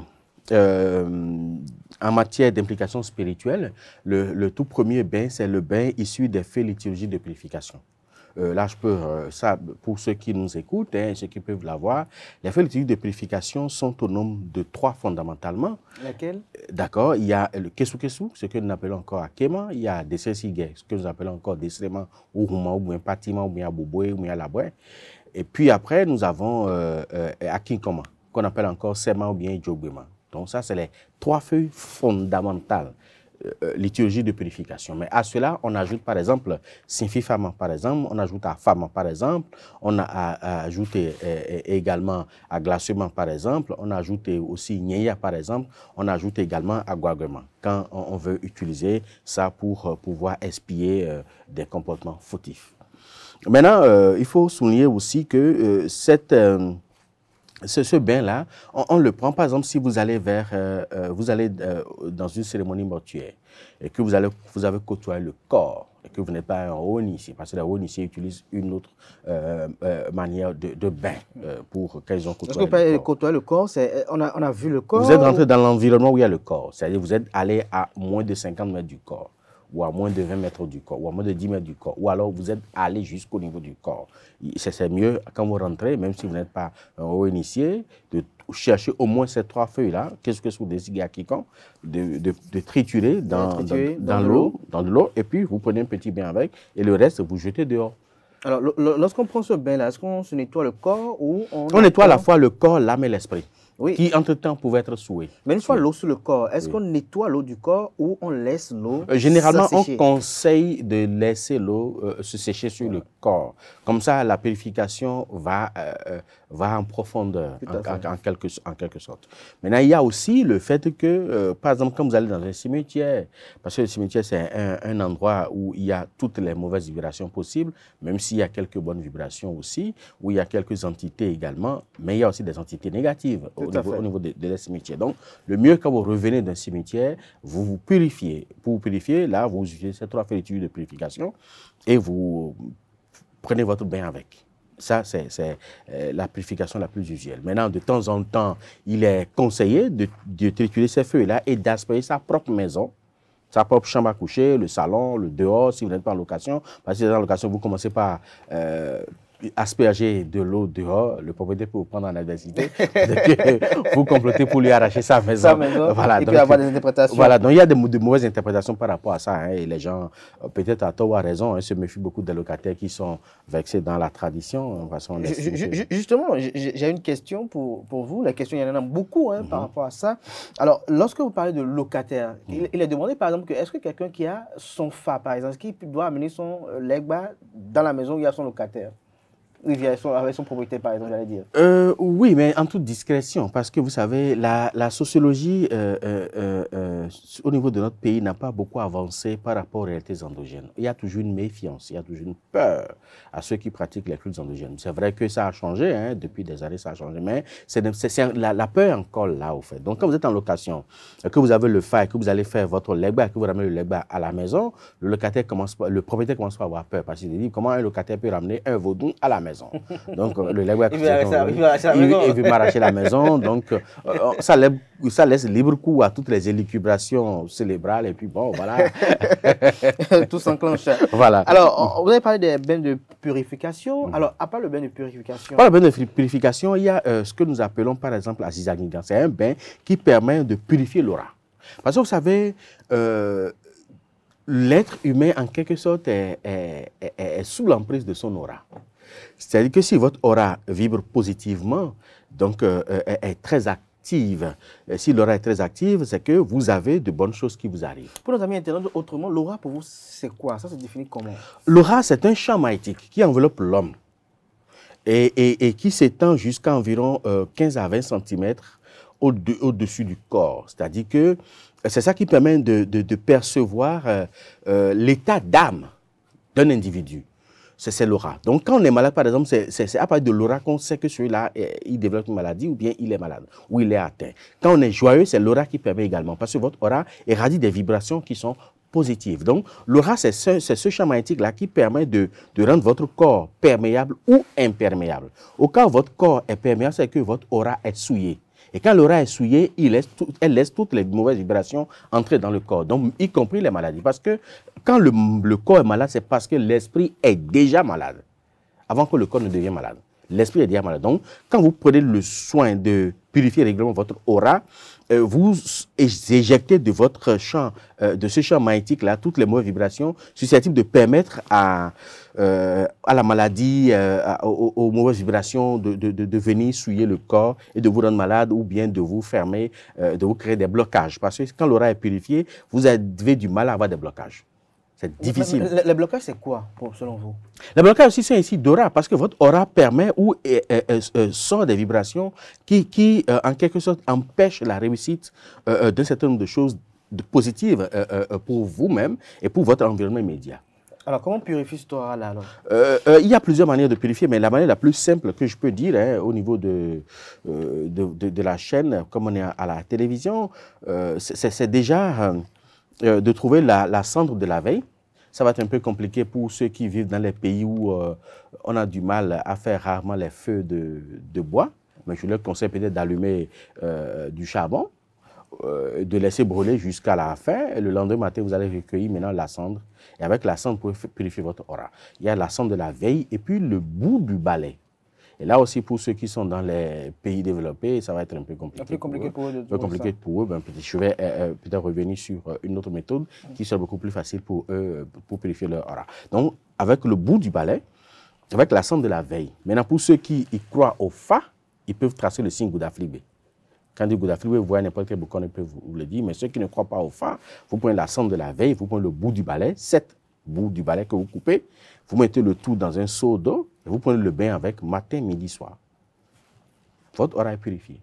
euh, en matière d'implication spirituelle, le, tout premier bain, c'est le bain issu des faits liturgiques de purification. Euh, là, je peux, euh, pour ceux qui nous écoutent, hein, ceux qui peuvent l'avoir, les feuilles de purification sont au nombre de trois fondamentalement. Lesquelles euh, D'accord, il y a le Kessou Kessou, ce que nous appelons encore akema, il y a desesigue, ce que nous appelons encore desrema, ou huma, ou bien patima, ou bien boboé, ou bien laboué. Et puis après, nous avons euh, akinkoma, qu'on appelle encore sema ou bien Donc ça, c'est les trois feuilles fondamentales euh, liturgie de purification. Mais à cela, on ajoute par exemple Sinfi par exemple, on ajoute à femme par exemple, on a, ajouté euh, euh, également à Glacement, par exemple, on a ajouté aussi Nyeya, par exemple, on ajoute également à Guagement, quand on, veut utiliser ça pour pouvoir espier des comportements fautifs. Maintenant, il faut souligner aussi que cette ce, bain-là, on, le prend, par exemple, si vous allez vers, euh, euh, vous allez euh, dans une cérémonie mortuaire et que vous, allez, vous avez côtoyé le corps et que vous n'êtes pas un haut-nissier. parce que haut onissé utilisent une autre manière de, de bain pour qu'ils ont côtoyé Est-ce que le côtoyer le corps, on a, vu le corps Vous êtes rentré dans l'environnement où il y a le corps, c'est-à-dire vous êtes allé à moins de 50 mètres du corps ou à moins de 20 mètres du corps, ou à moins de 10 mètres du corps, ou alors vous êtes allé jusqu'au niveau du corps. C'est mieux, quand vous rentrez, même si vous n'êtes pas un haut initié, de chercher au moins ces trois feuilles-là, qu'est-ce que sont des quiconque, de, de, de, triturer dans, dans, dans, dans l'eau, l'eau, et puis vous prenez un petit bain avec, et le reste, vous jetez dehors. Alors, lorsqu'on prend ce bain-là, est-ce qu'on se nettoie le corps ou on... On nettoie à la fois le corps, l'âme et l'esprit qui entre-temps pouvaient être souées. Mais une fois l'eau sur le corps, est-ce qu'on nettoie l'eau du corps ou on laisse l'eau euh, Généralement, on conseille de laisser l'eau euh, se sécher sur le corps. Comme ça, la purification va, euh, va en profondeur, en, en, quelque, en, quelque, sorte. Maintenant, il y a aussi le fait que, par exemple, quand vous allez dans un cimetière, parce que le cimetière, c'est un, endroit où il y a toutes les mauvaises vibrations possibles, même s'il y a quelques bonnes vibrations aussi, où il y a quelques entités également, mais il y a aussi des entités négatives au niveau, des de, Donc, le mieux quand vous revenez d'un cimetière, vous vous purifiez. Pour vous purifier, là, vous utilisez ces trois de purification et vous prenez votre bain avec. Ça, c'est euh, la purification la plus usuelle. Maintenant, de temps en temps, il est conseillé de, de triturer ces feuilles-là et d'asperger sa propre maison sa propre chambre à coucher, le salon, le dehors, si vous n'êtes pas en location. Parce que dans vous location, vous commencez par euh, asperger de l'eau dehors, le propriétaire peut vous prendre en adversité. vous complotez pour lui arracher sa maison. il avoir des interprétations. Voilà, donc il y a de, mauvaises interprétations par rapport à ça. Hein, et les gens, euh, peut-être à tort ou à raison, hein, se méfient beaucoup des locataires qui sont vexés dans la tradition. Hein, justement, j'ai une question pour, vous. La question, il y en a beaucoup hein, par mhm. rapport à ça. Alors, lorsque vous parlez de locataire, mhm. il, est demandé, par exemple, que est-ce que quelqu'un qui a son fa, par exemple, qui doit amener son euh, legba dans la maison où il y a son locataire oui, avec, son, propriétaire, par exemple, j'allais dire. Euh, oui, mais en toute discrétion, parce que vous savez, la, sociologie euh, euh, au niveau de notre pays n'a pas beaucoup avancé par rapport aux réalités endogènes. Il y a toujours une méfiance, il y a toujours une peur à ceux qui pratiquent les cultes endogènes. C'est vrai que ça a changé, hein, depuis des années, ça a changé, mais c'est, la, peur encore là, au fait. Donc, quand vous êtes en location, que vous avez le fait que vous allez faire votre legba, que vous ramenez le legba à la maison, le, locataire commence, le propriétaire commence à avoir peur, parce qu'il dit comment un locataire peut ramener un vaudou à la maison. Donc, euh, le Lego il, euh, il veut m'arracher la maison. Donc, euh, ça, ça laisse libre cours à toutes les élucubrations cérébrales. Et puis, bon, voilà. Tout s'enclenche. Voilà. Alors, vous avez parlé des bains de purification. Mm. Alors, à part le bain de purification. Par le bain de purification, il y a ce que nous appelons, par exemple, la zizagigan. C'est un bain qui permet de purifier l'aura. Parce que vous savez, l'être humain, en quelque sorte, est sous l'emprise de son aura. C'est-à-dire que si votre aura vibre positivement, donc euh, euh, est, très active, euh, si l'aura est très active, c'est que vous avez de bonnes choses qui vous arrivent. Pour nos amis internautes, autrement, l'aura pour vous, c'est quoi Ça se définit comment L'aura, c'est un champ magnétique qui enveloppe l'homme et, qui s'étend jusqu'à environ 15 à 20 cm au-dessus du corps. C'est-à-dire que c'est ça qui permet de, percevoir l'état d'âme d'un individu c'est l'aura. Donc, quand on est malade, par exemple, c'est à partir de l'aura qu'on sait que celui-là, eh, il développe une maladie ou bien il est malade, ou il est atteint. Quand on est joyeux, c'est l'aura qui permet également, parce que votre aura éradie des vibrations qui sont positives. Donc, l'aura, c'est ce, ce, champ magnétique-là qui permet de, de, rendre votre corps perméable ou imperméable. Au cas où votre corps est perméable, c'est que votre aura est souillée. Et quand l'aura est souillée, il laisse elle laisse toutes les mauvaises vibrations entrer dans le corps, donc y compris les maladies. Parce que quand le corps est malade, c'est parce que l'esprit est déjà malade, avant que le corps ne devienne malade. L'esprit est déjà malade. Donc, quand vous prenez le soin de purifier régulièrement votre aura, euh, vous éjectez de votre champ, euh, de ce champ magnétique-là, toutes les mauvaises vibrations susceptibles de permettre à, euh, à la maladie, aux, mauvaises vibrations de, de, venir souiller le corps et de vous rendre malade ou bien de vous fermer, de vous créer des blocages. Parce que quand l'aura est purifiée, vous avez du mal à avoir des blocages. C'est difficile. Le, blocage, c'est quoi, selon vous Le blocage aussi, c'est ici d'aura, parce que votre aura permet ou euh, euh, euh, sort des vibrations qui, qui en quelque sorte, empêchent la réussite d'un certain nombre de choses de, positives pour vous-même et pour votre environnement immédiat. Alors, comment purifier cette aura-là Il y a plusieurs manières de purifier, mais la manière la plus simple que je peux dire hein, au niveau de, de, la chaîne, comme on est à la télévision, c'est déjà de trouver la, cendre de la veille ça va être un peu compliqué pour ceux qui vivent dans les pays où euh, on a du mal à faire rarement les feux de, bois. Mais je leur conseille peut-être d'allumer euh, du charbon, euh, de laisser brûler jusqu'à la fin. Et le lendemain matin, vous allez recueillir maintenant la cendre. Et avec la cendre, vous pouvez purifier votre aura. Il y a la cendre de la veille et puis le bout du balai. Et là aussi, pour ceux qui sont dans les pays développés, ça va être un peu compliqué. Un peu compliqué pour eux. compliqué pour eux. Ben, je vais euh, euh, peut-être revenir sur euh, une autre méthode qui sera beaucoup plus facile pour eux pour purifier leur aura. Donc, avec le bout du balai, avec la cendre de la veille. Maintenant, pour ceux qui y croient au fa, ils peuvent tracer le signe Goudaflibé. Quand dit Goudaflibé, vous voyez n'importe quel boucan, peut vous le dire. Mais ceux qui ne croient pas au fa, vous prenez la cendre de la veille, vous prenez le bout du balai, sept bout du balai que vous coupez, vous mettez le tout dans un seau d'eau vous prenez le bain avec matin, midi, soir. Votre aura est purifiée.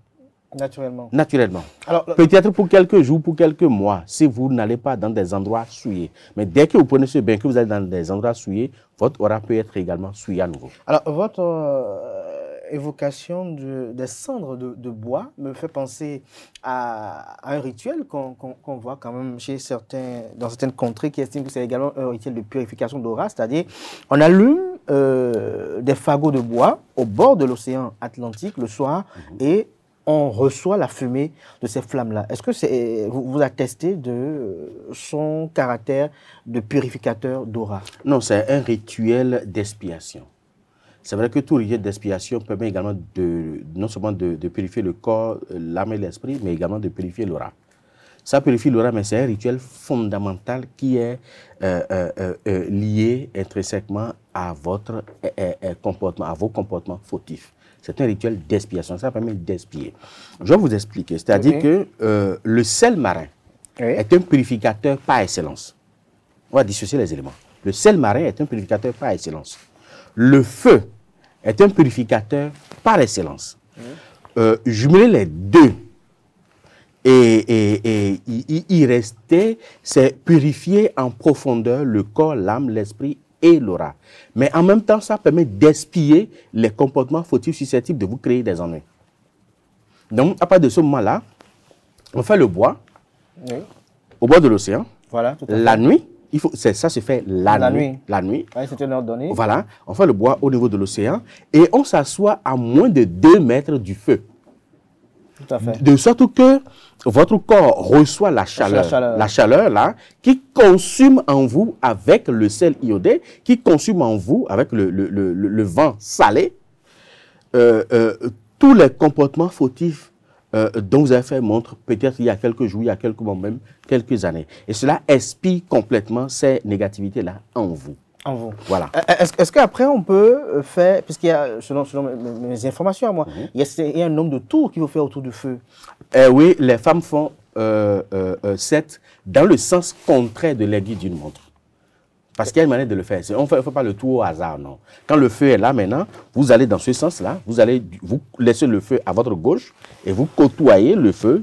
Naturellement. Naturellement. Alors, Peut-être pour quelques jours, pour quelques mois, si vous n'allez pas dans des endroits souillés. Mais dès que vous prenez ce bain, que vous allez dans des endroits souillés, votre aura peut être également souillée à nouveau. Alors, votre euh, évocation des cendres de, bois me fait penser à, un rituel qu'on voit quand même chez certains, dans certaines contrées qui estiment que c'est également un rituel de purification d'aura, c'est-à-dire on allume euh, des fagots de bois au bord de l'océan Atlantique le soir mhm. et on reçoit la fumée de ces flammes-là. Est-ce que c'est, vous, vous, attestez de son caractère de purificateur d'aura Non, c'est un rituel d'expiation. C'est vrai que tout rituel d'expiation permet également de, non seulement de, purifier le corps, l'âme et l'esprit, mais également de purifier l'aura. Ça purifie l'aura, mais c'est un rituel fondamental qui est euh, euh, lié intrinsèquement à votre eh, eh, eh, comportement, à vos comportements fautifs. C'est un rituel d'expiation. Ça permet d'expier. Je vais vous expliquer. C'est-à-dire que euh, le sel marin est un purificateur par excellence. On va dissocier les éléments. Le sel marin est un purificateur par excellence. Le feu est un purificateur par excellence. Euh, jumeler les deux et, et, et rester, c'est purifier en profondeur le corps, l'âme, l'esprit et l'aura. Mais en même temps, ça permet d'espier les comportements fautifs susceptibles de vous créer des ennuis. Donc, à partir de ce moment-là, on fait le bois, au bord de l'océan, voilà, la nuit, il faut, ça se fait la, nuit, La nuit. voilà, on fait le bois au niveau de l'océan et on s'assoit à moins de 2 mètres du feu. De sorte que votre corps reçoit la chaleur, la chaleur, là, qui consomme en vous avec le sel iodé, qui consomme en vous avec le, le, vent salé, euh, euh, tous les comportements fautifs euh, dont vous avez fait montre peut-être il y a quelques jours, il y a quelques mois même, quelques années. Et cela expie complètement ces négativités-là en vous vous. Voilà. Euh, euh, est-ce est qu'après, on peut euh, faire, puisqu'il y a, selon, selon mes, informations à moi, mhm. il, y a, un nombre de tours qu'il faut faire autour du feu. et eh oui, les femmes font euh, 7 dans le sens contraire de l'aiguille d'une montre. Parce qu'il y a une manière de le faire. On ne fait pas le tour au hasard, non. Quand le feu est là maintenant, vous allez dans ce sens-là, vous allez vous laissez le feu à votre gauche et vous côtoyez le feu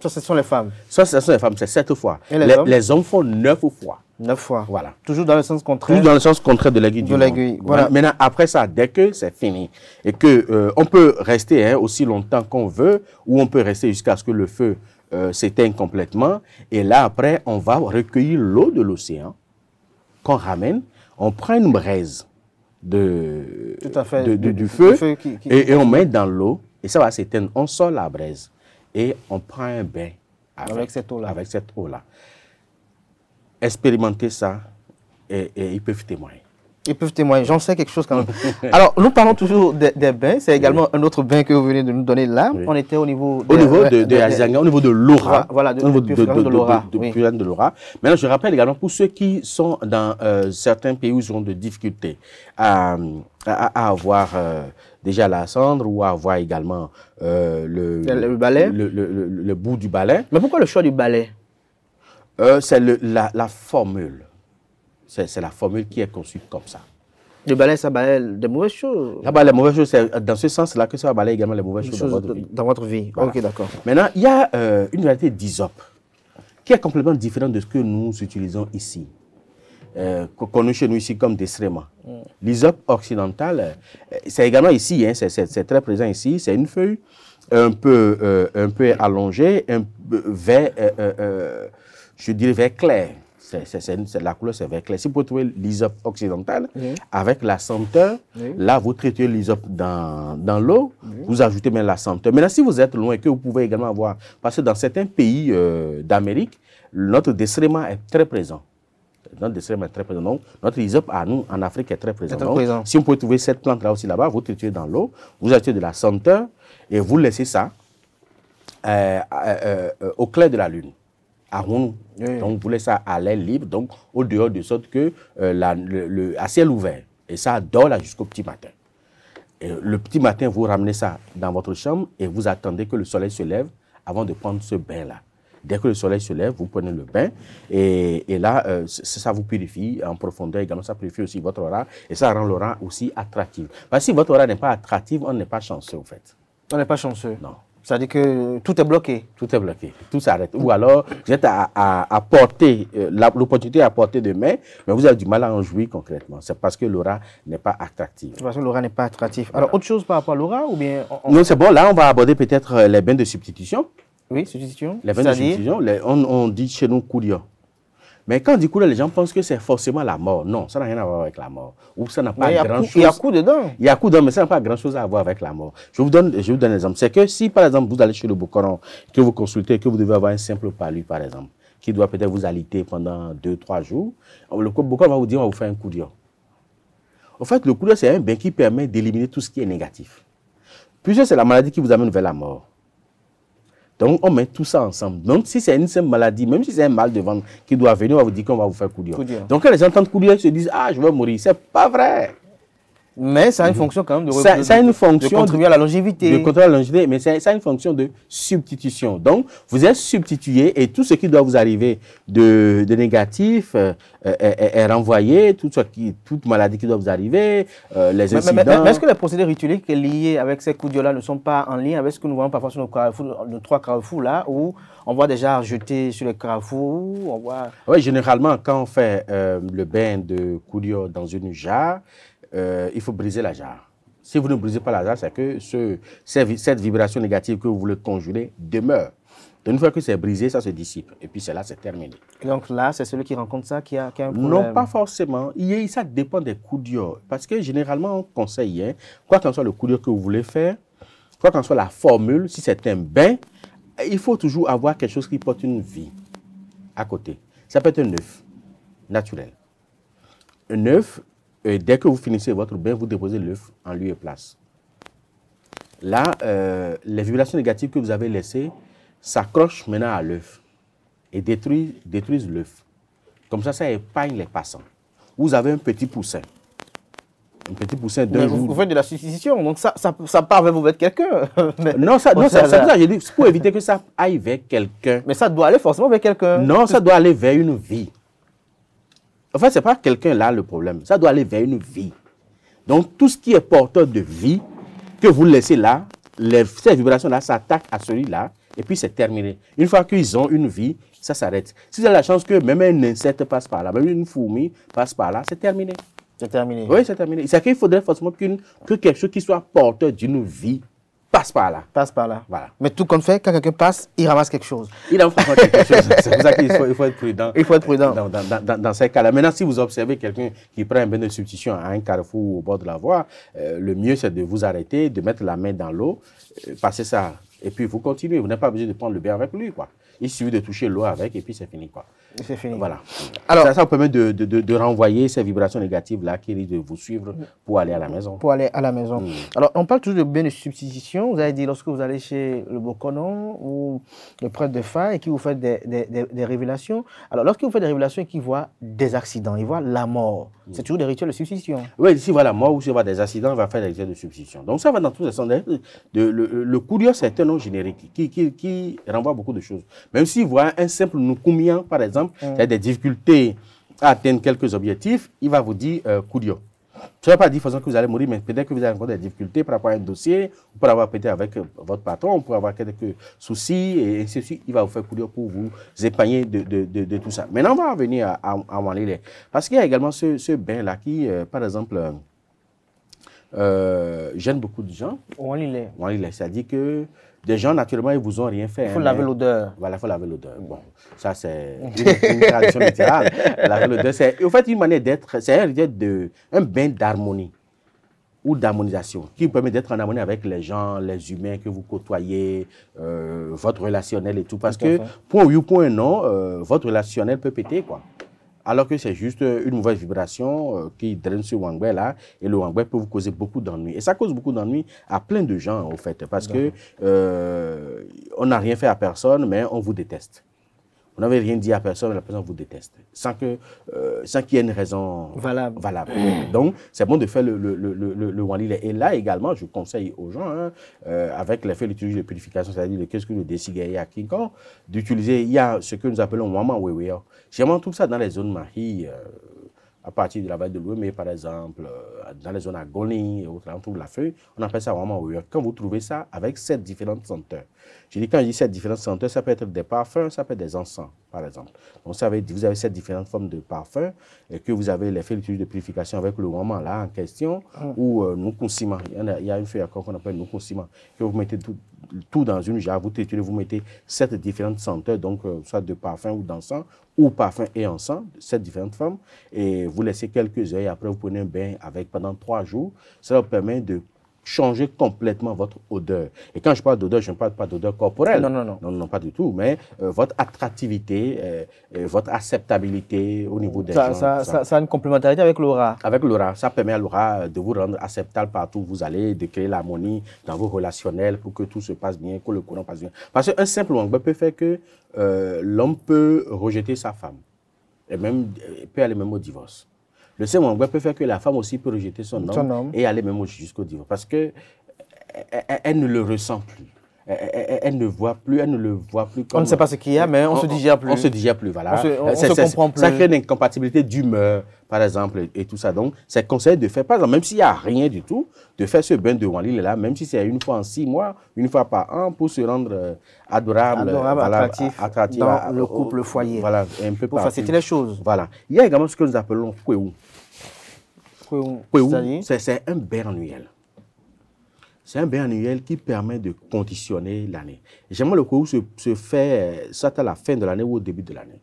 ça, ce sont les femmes. Ça, ce sont les femmes, c'est sept fois. les, hommes? font neuf fois. Neuf fois. Voilà. Toujours dans le sens contraire. Toujours dans le sens contraire de l'aiguille du l'aiguille. Voilà. Maintenant, après ça, dès que c'est fini et que euh, on peut rester hein, aussi longtemps qu'on veut, ou on peut rester jusqu'à ce que le feu euh, s'éteigne complètement. Et là, après, on va recueillir l'eau de l'océan qu'on ramène. On prend une braise de, du, feu, Et, et on met dans l'eau et ça va s'éteindre. On sort la braise et on prend un bain avec, cette eau-là. Avec cette eau-là. Expérimentez ça et, ils peuvent témoigner. Ils peuvent témoigner. J'en sais quelque chose quand même. Alors, nous parlons toujours des, bains. C'est également un autre bain que vous venez de nous donner là. On était au niveau de, au niveau de, de, au niveau de l'aura. Voilà, au niveau de, l'aura. Maintenant, je rappelle également pour ceux qui sont dans euh, certains pays où ils ont de difficultés à, avoir euh, déjà la cendre ou avoir également euh, le, le, Le, le, bout du balai. Mais pourquoi le choix du balai euh, C'est la, formule. C'est la formule qui est conçue comme ça. Le balai, ça balaye des mauvaises choses. Ah bah, les mauvaises choses, c'est euh, dans ce sens-là que ça balayer également les mauvaises choses, dans votre vie. Ok, d'accord. Maintenant, il y a une réalité d'isop qui est complètement différente de ce que nous utilisons ici. Euh, connu chez nous ici comme des L'isop Mm. occidental, euh, c'est également ici, hein, c'est très présent ici, c'est une feuille un peu, euh, un peu allongée, un vert, je dirais vert clair. la couleur, c'est vert clair. Si vous trouvez l'isop occidental, avec la senteur, là, vous traitez l'isop dans, dans l'eau, vous ajoutez même la senteur. là, si vous êtes loin, que vous pouvez également avoir, parce que dans certains pays d'Amérique, notre décrément est très présent notre isop à nous, en Afrique, est très présent. Si on peut trouver cette plante-là aussi là-bas, vous trituez dans l'eau, vous achetez de la senteur et vous laissez ça euh, euh, euh, au clair de la lune. À Donc, vous laissez ça à l'air libre, donc au dehors de sorte que le, à ciel ouvert. Et ça dort là jusqu'au petit matin. le petit matin, vous ramenez ça dans votre chambre et vous attendez que le soleil se lève avant de prendre ce bain-là. Dès que le soleil se lève, vous prenez le bain et, et là, euh, ça vous purifie en profondeur également. Ça purifie aussi votre aura et ça rend l'aura aussi attractive. Parce que si votre aura n'est pas attractive, on n'est pas chanceux en fait. On n'est pas chanceux. Non. Ça veut dire que tout est bloqué. Tout est bloqué. Tout s'arrête. Ou alors, vous êtes à, à, porter, euh, l'opportunité à porter de main, mais vous avez du mal à en jouir concrètement. C'est parce que l'aura n'est pas attractive. C'est parce que l'aura n'est pas attractive. Alors, autre chose par rapport à l'aura ou bien... Non, c'est bon. Là, on va aborder peut-être euh, les bains de substitution. Oui, substitution. Les on, dit chez nous courir. Mais quand on dit courir, les gens pensent que c'est forcément la mort. Non, ça n'a rien à voir avec la mort. Ou ça n'a pas grand-chose. Il y a coup dedans. Il y a coup dedans, mais ça n'a pas grand-chose à voir avec la mort. Je vous donne, je vous donne un exemple. C'est que si, par exemple, vous allez chez le Bokoran, que vous consultez, que vous devez avoir un simple palu, par exemple, qui doit peut-être vous aliter pendant deux, trois jours, le Bokoran va vous dire on va vous faire un courir. En fait, le courir, c'est un bien qui permet d'éliminer tout ce qui est négatif. Puisque c'est la maladie qui vous amène vers la mort. Donc, on met tout ça ensemble. Donc, si c'est une simple maladie, même si c'est un mal de ventre qui doit venir, on va vous dire qu'on va vous faire coudir. Donc, quand les gens entendent coudir, ils se disent Ah, je vais mourir. C'est pas vrai. Mais ça a une mhm. fonction quand même de, ça a une fonction de contribuer à la longévité. De contribuer à la longévité, mais ça, a une fonction de substitution. Donc, vous êtes substitué et tout ce qui doit vous arriver de, de négatif euh, est, renvoyé, tout ce qui, toute maladie qui doit vous arriver, euh, les incidents. Mais, est-ce que les procédés rituels liés avec ces coups là ne sont pas en lien avec ce que nous voyons parfois sur nos, trois carrefours là, où on voit déjà jeter sur les carrefours, on voit... Oui, généralement, quand on fait euh, le bain de coups dans une jarre, euh, il faut briser la jarre. Si vous ne brisez pas la jarre, c'est que ce, cette vibration négative que vous voulez conjurer demeure. Une fois que c'est brisé, ça se dissipe. Et puis cela, c'est terminé. donc là, c'est celui qui rencontre ça qui a, un problème Non, pas forcément. Il, ça dépend des coups durs. Parce que généralement, on conseille, hein, quoi qu'en soit le coup que vous voulez faire, quoi qu'en soit la formule, si c'est un bain, il faut toujours avoir quelque chose qui porte une vie à côté. Ça peut être un œuf naturel. Un œuf dès que vous finissez votre bain, vous déposez l'œuf en lieu et place. Là, euh, les vibrations négatives que vous avez laissées s'accrochent maintenant à l'œuf et détruisent, détruisent l'œuf. Comme ça, ça épargne les passants. Vous avez un petit poussin. Un petit poussin d'un jour. Vous faites de la suspicion, donc ça, ça, part vers vous vers quelqu'un. non, ça, non ça, ça, je dis, pour éviter que ça aille vers quelqu'un. Mais ça doit aller forcément vers quelqu'un. Non, ça doit aller vers une vie. En fait, ce n'est pas quelqu'un là le problème. Ça doit aller vers une vie. Donc, tout ce qui est porteur de vie, que vous laissez là, les, ces vibrations-là s'attaquent à celui-là, et puis c'est terminé. Une fois qu'ils ont une vie, ça s'arrête. Si vous avez la chance que même un insecte passe par là, même une fourmi passe par là, c'est terminé. C'est terminé. Oui, c'est terminé. C'est qu'il faudrait forcément que quelque chose qui soit porteur d'une vie passe par là. Passe par là. Voilà. Mais tout comme fait, quand quelqu'un passe, il ramasse quelque chose. Il en quelque chose. C'est pour ça qu'il faut, être prudent. Il faut être prudent. Dans, dans, dans, dans ces cas-là. Maintenant, si vous observez quelqu'un qui prend un bain de substitution à un carrefour au bord de la voie, euh, le mieux, c'est de vous arrêter, de mettre la main dans l'eau, euh, passer ça. Et puis, vous continuez. Vous n'avez pas besoin de prendre le bain avec lui, quoi. Il suffit de toucher l'eau avec et puis c'est fini, quoi. C'est fini. Voilà. Alors, ça, ça vous permet de, renvoyer ces vibrations négatives-là qui risquent de vous suivre pour aller à la maison. Pour aller à la maison. Hmm. Alors, on parle toujours de bien de substitution. Vous avez dit, lorsque vous allez chez le Bokonon ou le prêtre de fin et qui vous fait des, révélations. Alors, lorsqu'il vous fait des révélations et qu'il voit des accidents, il voit la mort. Hmm. C'est toujours des rituels de substitution. Oui, s'il voit la mort ou s'il voit des accidents, il va faire des rituels de substitution. Donc, ça va dans tous les sens. De, le, le courrier, c'est un nom générique qui, qui, qui renvoie beaucoup de choses. Même s'il voit un simple n'oukoumian par exemple, il y a des difficultés à atteindre quelques objectifs, il va vous dire euh, Ce n'est pas dire façon que vous allez mourir, mais peut-être que vous allez rencontrer des difficultés par rapport à un dossier, ou pour avoir peut-être avec euh, votre patron, pour avoir quelques soucis, et ainsi Il va vous faire courir pour vous épargner de, tout ça. Maintenant, on va venir à, à, Parce qu'il y a également ce, bain-là qui, euh, par exemple, euh, gêne beaucoup de gens. Wanlele. Wanlele, c'est-à-dire que des gens, naturellement, ils ne vous ont rien fait. Il faut laver hein, l'odeur. Voilà, il faut laver l'odeur. Bon, ça, c'est une, tradition littérale. Laver l'odeur, c'est en fait une manière d'être, c'est un, de, un bain d'harmonie ou d'harmonisation, qui vous permet d'être en harmonie avec les gens, les humains que vous côtoyez, euh, votre relationnel et tout. Parce que, pour point oui point non, euh, votre relationnel peut péter, quoi alors que c'est juste euh, une mauvaise vibration euh, qui draine ce Wangwei là, et le Wangwei peut vous causer beaucoup d'ennuis. Et ça cause beaucoup d'ennuis à plein de gens, au fait, parce que euh, on n'a rien fait à personne, mais on vous déteste. Vous n'avez rien dit à personne, la personne vous déteste, sans euh, qu'il y ait une raison valable. Donc, c'est bon de faire le, le, le, le, Et là également, je conseille aux gens, hein, euh, avec l'effet l'utilisation de purification, c'est-à-dire qu'est-ce que le desigaya à Kinkon, d'utiliser, il y a ce que nous appelons wama Wewe. Généralement, tout ça dans les zones maries, euh, à partir de la vallée de l'Ouémé, par exemple, dans les zones à on trouve la feuille, on appelle ça wama Wewe. Quand vous trouvez ça avec sept différentes senteurs, je dis, quand je dis cette différentes senteur, ça peut être des parfums, ça peut être des encens, par exemple. Donc, ça veut dire, vous avez cette différentes formes de parfums et que vous avez l'effet de purification avec le moment là en question, mm. ou euh, nous Il, y, a, une feuille qu'on appelle nous consiment, que vous mettez tout, tout dans une jarre, vous vous mettez cette différentes senteurs, donc euh, soit de parfum ou d'encens, ou parfum et encens, cette différentes formes, et vous laissez quelques heures, et après vous prenez un bain avec pendant trois jours. Ça vous permet de changer complètement votre odeur. Et quand je parle d'odeur, je ne parle pas d'odeur corporelle. Non, non, non. Non, non, pas du tout. Mais euh, votre attractivité, euh, votre acceptabilité au niveau des ça, gens. Ça, ça. a une complémentarité avec l'aura. Avec l'aura. Ça permet à l'aura de vous rendre acceptable partout où vous allez, de créer l'harmonie dans vos relationnels pour que tout se passe bien, que le courant passe bien. Parce qu'un simple manque peut faire que euh, l'homme peut rejeter sa femme. Et même, peut aller même au divorce. Le seul peut faire que la femme aussi peut rejeter son, homme, et aller même jusqu'au divorce. Parce qu'elle euh, euh, elle ne le ressent plus elle, ne voit plus, elle ne le voit plus. on ne sait pas ce qu'il y a, mais on, se digère plus. On se digère plus, voilà. On se, comprend plus. Ça crée une incompatibilité d'humeur, par exemple, et, tout ça. Donc, c'est conseillé de faire, par exemple, même s'il n'y a rien du tout, de faire ce bain de Wanlil là, même si c'est une fois en six mois, une fois par an, pour se rendre euh, adorable, euh, attractif, dans le couple, foyer. Voilà, un peu Pour faciliter les choses. Voilà. Il y a également ce que nous appelons Kweou. Kweou, c'est un bain annuel. C'est un bain annuel qui permet de conditionner l'année. j'aimerais le coup se, se, fait euh, soit à la fin de l'année ou au début de l'année.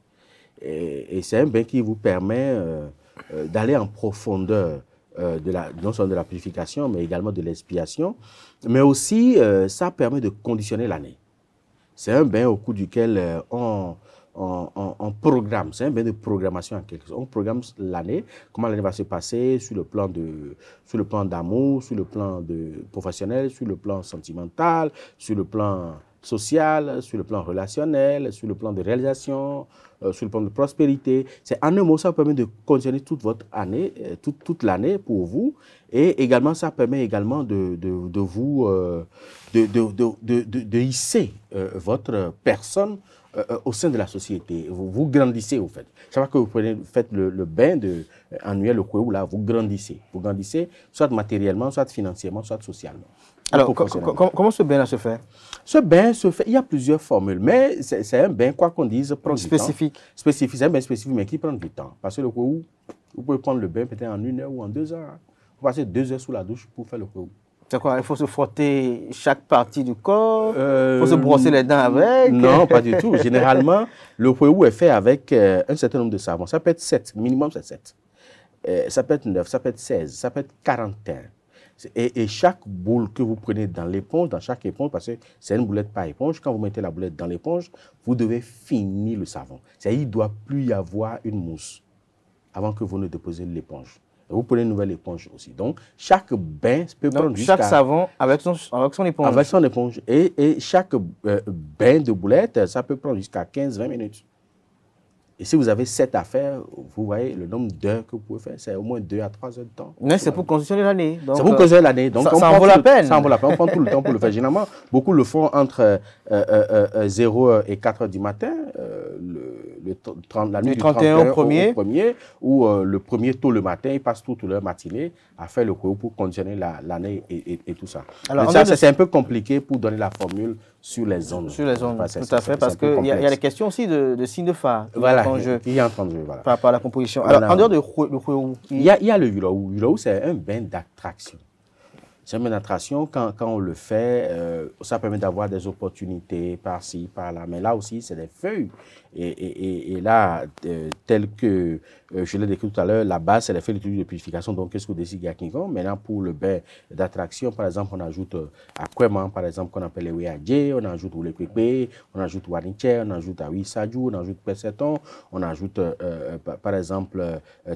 Et, c'est un bain qui vous permet euh, euh, d'aller en profondeur de la, non seulement de la purification, mais également de l'expiation. Mais aussi, ça permet de conditionner l'année. C'est un bain au cours duquel on, on programme. C'est un bain de programmation en quelque sorte. On programme l'année, comment l'année va se passer sur le plan de, sur le plan d'amour, sur le plan de professionnel, sur le plan sentimental, sur le plan social, sur le plan relationnel, sur le plan de réalisation, euh, sur le plan de prospérité. C'est en un mot, ça permet de conditionner toute votre année, euh, toute, l'année pour vous. Et également, ça permet également de, vous, euh, de, de, hisser votre personne euh, euh, au sein de la société. Vous, grandissez, au fait. Chaque que vous prenez, faites le, bain de, euh, annuel au Kouéou, là, vous grandissez. Vous grandissez, soit matériellement, soit financièrement, soit socialement. Alors, comment ce bain-là se fait Ce bain se fait, il y a plusieurs formules, mais c'est un bain, quoi qu'on dise, prend du temps. Spécifique. C'est un bain spécifique, mais qui prend du temps. Parce que le Kouéou, vous pouvez prendre le bain peut-être en une heure ou en deux heures. Vous passez deux heures sous la douche pour faire le Kouéou quoi il faut se frotter chaque partie du corps, il faut se euh, brosser les dents avec. Non, pas du tout. Généralement, le poéou est fait avec euh, un certain nombre de savons. Ça peut être 7, minimum c'est 7. Euh, ça peut être 9, ça peut être 16, ça peut être 41. Et, et chaque boule que vous prenez dans l'éponge, dans chaque éponge, parce que c'est une boulette par éponge, quand vous mettez la boulette dans l'éponge, vous devez finir le savon. C'est-à-dire qu'il ne doit plus y avoir une mousse avant que vous ne déposez l'éponge. Vous prenez une nouvelle éponge aussi. Donc, chaque bain peut prendre jusqu'à... Chaque savon avec son, éponge. Avec son éponge. Et, chaque euh, bain de boulettes, ça peut prendre jusqu'à 15-20 minutes. Et si vous avez 7 à faire, vous voyez le nombre d'heures que vous pouvez faire, c'est au moins 2 à 3 heures de temps. Mais c'est pour construire l'année. C'est pour euh, construire l'année. Donc ça, en vaut la peine. Ça en vaut la peine. On prend tout le temps pour le faire. Généralement, beaucoup le font entre 0h euh, 0 et 4 heures du matin le 30, la nuit du, 31 au premier. Au où euh, le premier tôt le matin, ils passent toute leur matinée à faire le pour conditionner l'année et, tout ça. Alors, ça, c'est un peu compliqué pour donner la formule sur les zones. Sur les zones, tout à fait, parce qu'il y, y, a des questions aussi de, de signes de phare. Voilà, il y a un Par rapport à la composition. Alors, en dehors de le Il y a, le le Yulaou. c'est un bain d'attraction une d'attraction, quand, quand on le fait, euh, ça permet d'avoir des opportunités par-ci, par-là. Mais là aussi, c'est des feuilles. Et, et, et là, euh, tel que euh, je l'ai décrit tout à l'heure, la base, c'est les feuilles de purification. Donc, qu'est-ce que décide Yakingon Maintenant, pour le bain d'attraction, par exemple, on ajoute à par exemple, qu'on appelle les Weadje, on ajoute les on ajoute Warinche, on ajoute à on ajoute Perseton, on ajoute, par exemple,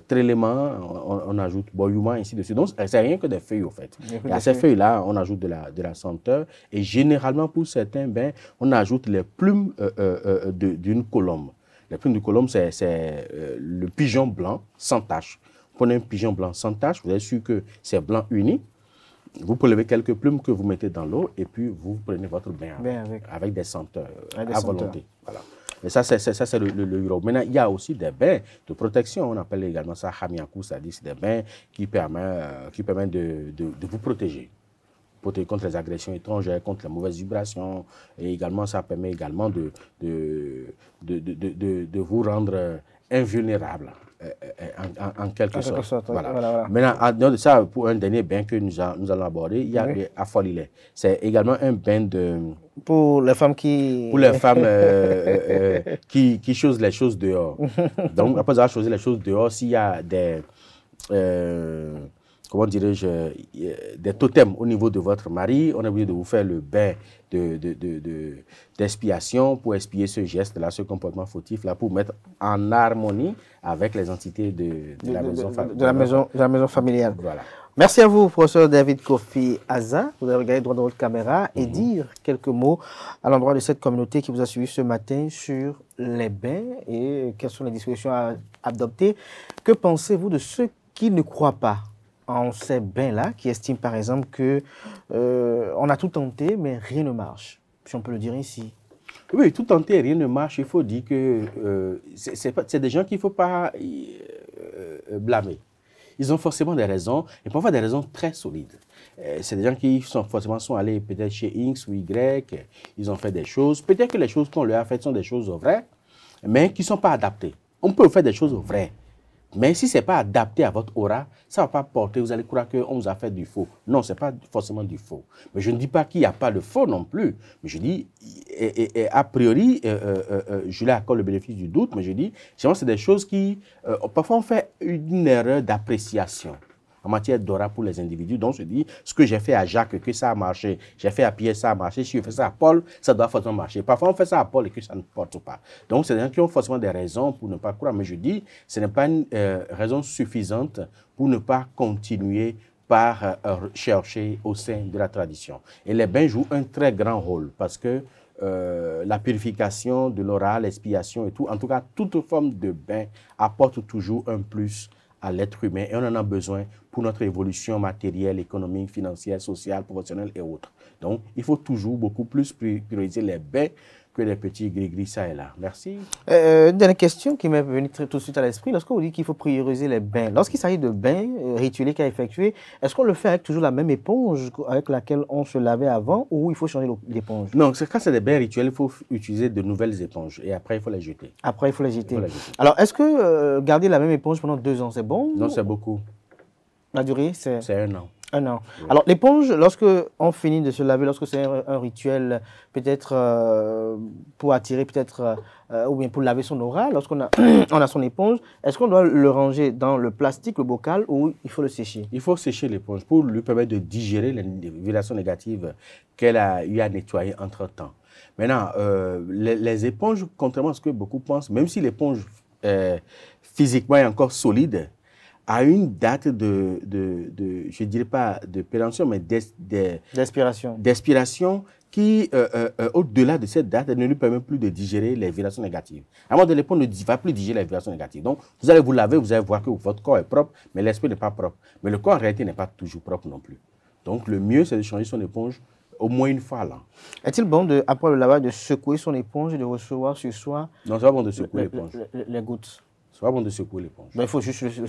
Tréléman, on, ajoute Boyuma, ainsi de suite. Donc, c'est rien que des feuilles, au fait ces mm. feuilles-là, on ajoute de la, de la senteur. Et généralement, pour certains bains, on ajoute les plumes euh, euh, euh, d'une colombe. Les plumes de colombe, c'est le pigeon blanc sans tache. Vous prenez un pigeon blanc sans tache, vous êtes sûr que c'est blanc uni. Vous prélevez quelques plumes que vous mettez dans l'eau et puis vous prenez votre bain, avec. des senteurs à volonté. Voilà. Mais ça, c'est le, le, le euro. Maintenant, il y a aussi des bains de protection. On appelle également ça cest ça dit des bains qui permettent, euh, qui permettent de, vous protéger protéger contre les agressions étrangères, contre les mauvaises vibrations. Et également, ça permet également de, de, vous rendre euh, invulnérable. Euh, en, quelque sorte. voilà. Maintenant, ça, pour un dernier bain que nous, allons aborder, il y a oui. le C'est également un bain de, pour les femmes qui... Pour les femmes euh, euh, euh, qui, qui les choses dehors. Donc, après avoir choisi les choses dehors, s'il y a des... comment dirais-je, des totems au niveau de votre mari, on est obligé de vous faire le bain d'expiation de, de, pour expier ce geste-là, ce comportement fautif-là, pour mettre en harmonie avec les entités de, la maison, la maison, la maison familiale. Voilà. Merci à vous, professeur David Kofi aza Vous avez regardé droit dans votre caméra et mhm. dire quelques mots à l'endroit de cette communauté qui vous a suivi ce matin sur les bains et quelles sont les discussions à adopter. Que pensez-vous de ceux qui ne croient pas en ces bains-là, qui estiment par exemple que euh, on a tout tenté mais rien ne marche, si on peut le dire ici oui, tout tenté, rien ne marche. Il faut dire que euh, c'est des gens qu'il ne faut pas euh, euh, blâmer ils ont forcément des raisons, et parfois des raisons très solides. Euh, c'est des gens qui sont forcément sont allés peut-être chez X ou Y, ils ont fait des choses. Peut-être que les choses qu'on leur a faites sont des choses vraies, mais qui ne sont pas adaptées. On peut faire des choses vraies, mais si ce n'est pas adapté à votre aura, ça ne va pas porter. Vous allez croire qu'on vous a fait du faux. Non, ce n'est pas forcément du faux. Mais je ne dis pas qu'il n'y a pas de faux non plus. Mais je dis, et, a priori, euh, euh, euh, je lui accorde le bénéfice du doute, mais je dis, c'est des choses qui. parfois, on fait une erreur d'appréciation en matière d'aura pour les individus. Donc, je se ce que j'ai fait à Jacques, que ça a marché, j'ai fait à Pierre, ça a marché, si je fais ça à Paul, ça doit forcément marcher. Parfois, on fait ça à Paul et que ça ne porte pas. Donc, c'est des gens qui ont forcément des raisons pour ne pas croire. Mais je dis, ce n'est pas une euh, raison suffisante pour ne pas continuer par euh, chercher au sein de la tradition. Et les bains jouent un très grand rôle parce que euh, la purification de l'aura, l'expiation et tout, en tout cas, toute forme de bain apporte toujours un plus à l'être humain et on en a besoin pour notre évolution matérielle, économique, financière, sociale, professionnelle et autres. Donc, il faut toujours beaucoup plus prioriser les baies que les petits gris-gris ça et là. Merci. Euh, euh, une dernière question qui m'est venue tout de suite à l'esprit. Lorsque vous dites qu'il faut prioriser les bains, lorsqu'il s'agit de bains euh, rituels qu'à effectuer, est-ce qu'on le fait avec toujours la même éponge avec laquelle on se lavait avant ou il faut changer l'éponge Non, quand c'est des bains rituels, il faut utiliser de nouvelles éponges et après il faut les jeter. Après il faut les jeter. Alors est-ce que garder la même éponge pendant deux ans, c'est bon Non, c'est beaucoup. La durée, c'est C'est un an. Un Alors, l'éponge, lorsque on finit de se laver, lorsque c'est un, rituel, peut-être euh, pour attirer, peut-être, euh, ou bien pour laver son aura, lorsqu'on a, on a son éponge, est-ce qu'on doit le ranger dans le plastique, le bocal, ou il faut le sécher Il faut sécher l'éponge pour lui permettre de digérer les vibrations négatives qu'elle a eu à nettoyer entre-temps. Maintenant, euh, les, les, éponges, contrairement à ce que beaucoup pensent, même si l'éponge physiquement est encore solide, à une date de, de, je ne dirais pas de péremption, mais d'expiration qui, euh, euh, euh, au-delà de cette date, ne lui permet plus de digérer les vibrations négatives. avant de on ne va plus digérer les vibrations négatives. Donc, vous allez vous laver, vous allez voir que votre corps est propre, mais l'esprit n'est pas propre. Mais le corps, en réalité, n'est pas toujours propre non plus. Donc, le mieux, c'est de changer son éponge au moins une fois là. Est-il bon, de, après le lavage, de secouer son éponge et de recevoir sur soi Non, c'est de secouer Les gouttes c'est pas bon de secouer l'éponge. il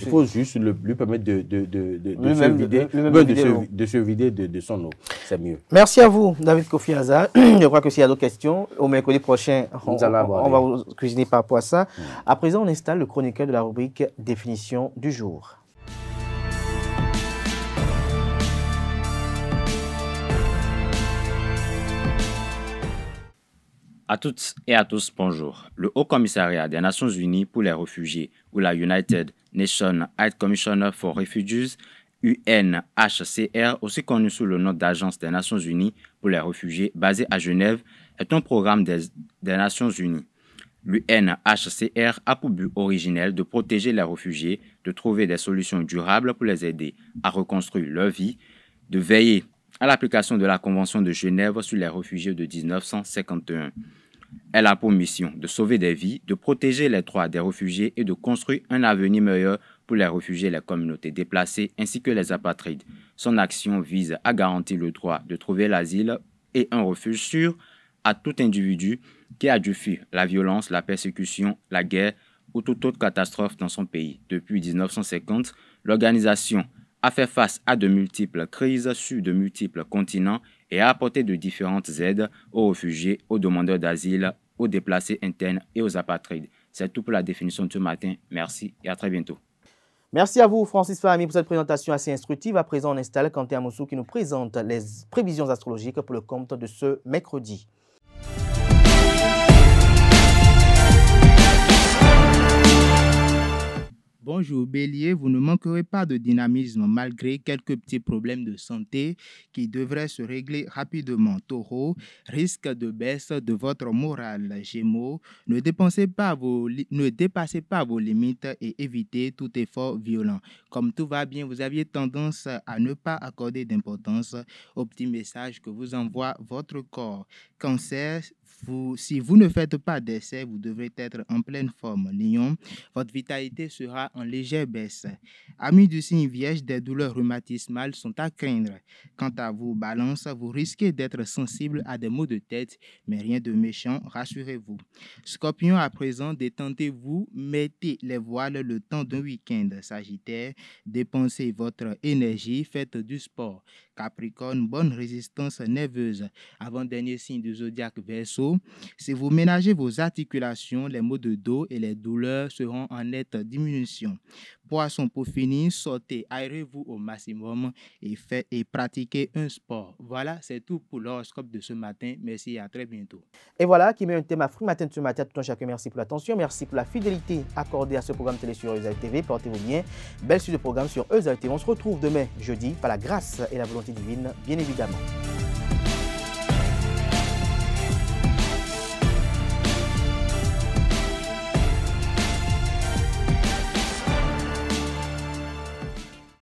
faut juste, lui permettre de, se, vider, de, son eau. C'est mieux. Merci à vous, David Kofi Hazard. Je crois que s'il y a d'autres questions, au mercredi prochain, on, va vous cuisiner par poisson. ça. Mm. À présent, on installe le chroniqueur de la rubrique Définition du jour. À toutes et à tous, bonjour. Le Haut Commissariat des Nations Unies pour les réfugiés, ou la United Nations High Commissioner for Refugees, UNHCR, aussi connu sous le nom d'Agence des Nations Unies pour les réfugiés, basée à Genève, est un programme des, des Nations Unies. L'UNHCR a pour but originel de protéger les réfugiés, de trouver des solutions durables pour les aider à reconstruire leur vie, de veiller à l'application de la Convention de Genève sur les réfugiés de 1951. Elle a pour mission de sauver des vies, de protéger les droits des réfugiés et de construire un avenir meilleur pour les réfugiés et les communautés déplacées ainsi que les apatrides. Son action vise à garantir le droit de trouver l'asile et un refuge sûr à tout individu qui a dû fuir la violence, la persécution, la guerre ou toute autre catastrophe dans son pays. Depuis 1950, l'organisation à faire face à de multiples crises sur de multiples continents et à apporter de différentes aides aux réfugiés, aux demandeurs d'asile, aux déplacés internes et aux apatrides. C'est tout pour la définition de ce matin. Merci et à très bientôt. Merci à vous, Francis Fahmi, pour cette présentation assez instructive. À présent, on installe Kanté Amoussou qui nous présente les prévisions astrologiques pour le compte de ce mercredi. Bonjour Bélier, vous ne manquerez pas de dynamisme malgré quelques petits problèmes de santé qui devraient se régler rapidement. Taureau, risque de baisse de votre morale. Gémeaux, ne, pas vos ne dépassez pas vos limites et évitez tout effort violent. Comme tout va bien, vous aviez tendance à ne pas accorder d'importance au petit message que vous envoie votre corps. Cancer, si vous ne faites pas d'essai, vous devrez être en pleine forme. Lion, votre vitalité sera en légère baisse. Amis du signe vierge, des douleurs rhumatismales sont à craindre. Quant à vos balances, vous risquez d'être sensible à des maux de tête, mais rien de méchant, rassurez-vous. Scorpion, à présent, détendez-vous, mettez les voiles le temps d'un week-end. Sagittaire, dépensez votre énergie, faites du sport. Capricorne, bonne résistance nerveuse. Avant-dernier signe du zodiaque Verseau, si vous ménagez vos articulations, les maux de dos et les douleurs seront en nette diminution poisson pour finir, sautez, aérez-vous au maximum et, fait, et pratiquez un sport. Voilà, c'est tout pour l'horoscope de ce matin. Merci et à très bientôt. Et voilà qui met un thème à fruit matin de ce matin. tout un chacun, merci pour l'attention, merci pour la fidélité accordée à ce programme télé sur Eusal TV. Portez-vous bien. Belle suite de programme sur Eusal TV. On se retrouve demain, jeudi, par la grâce et la volonté divine, bien évidemment.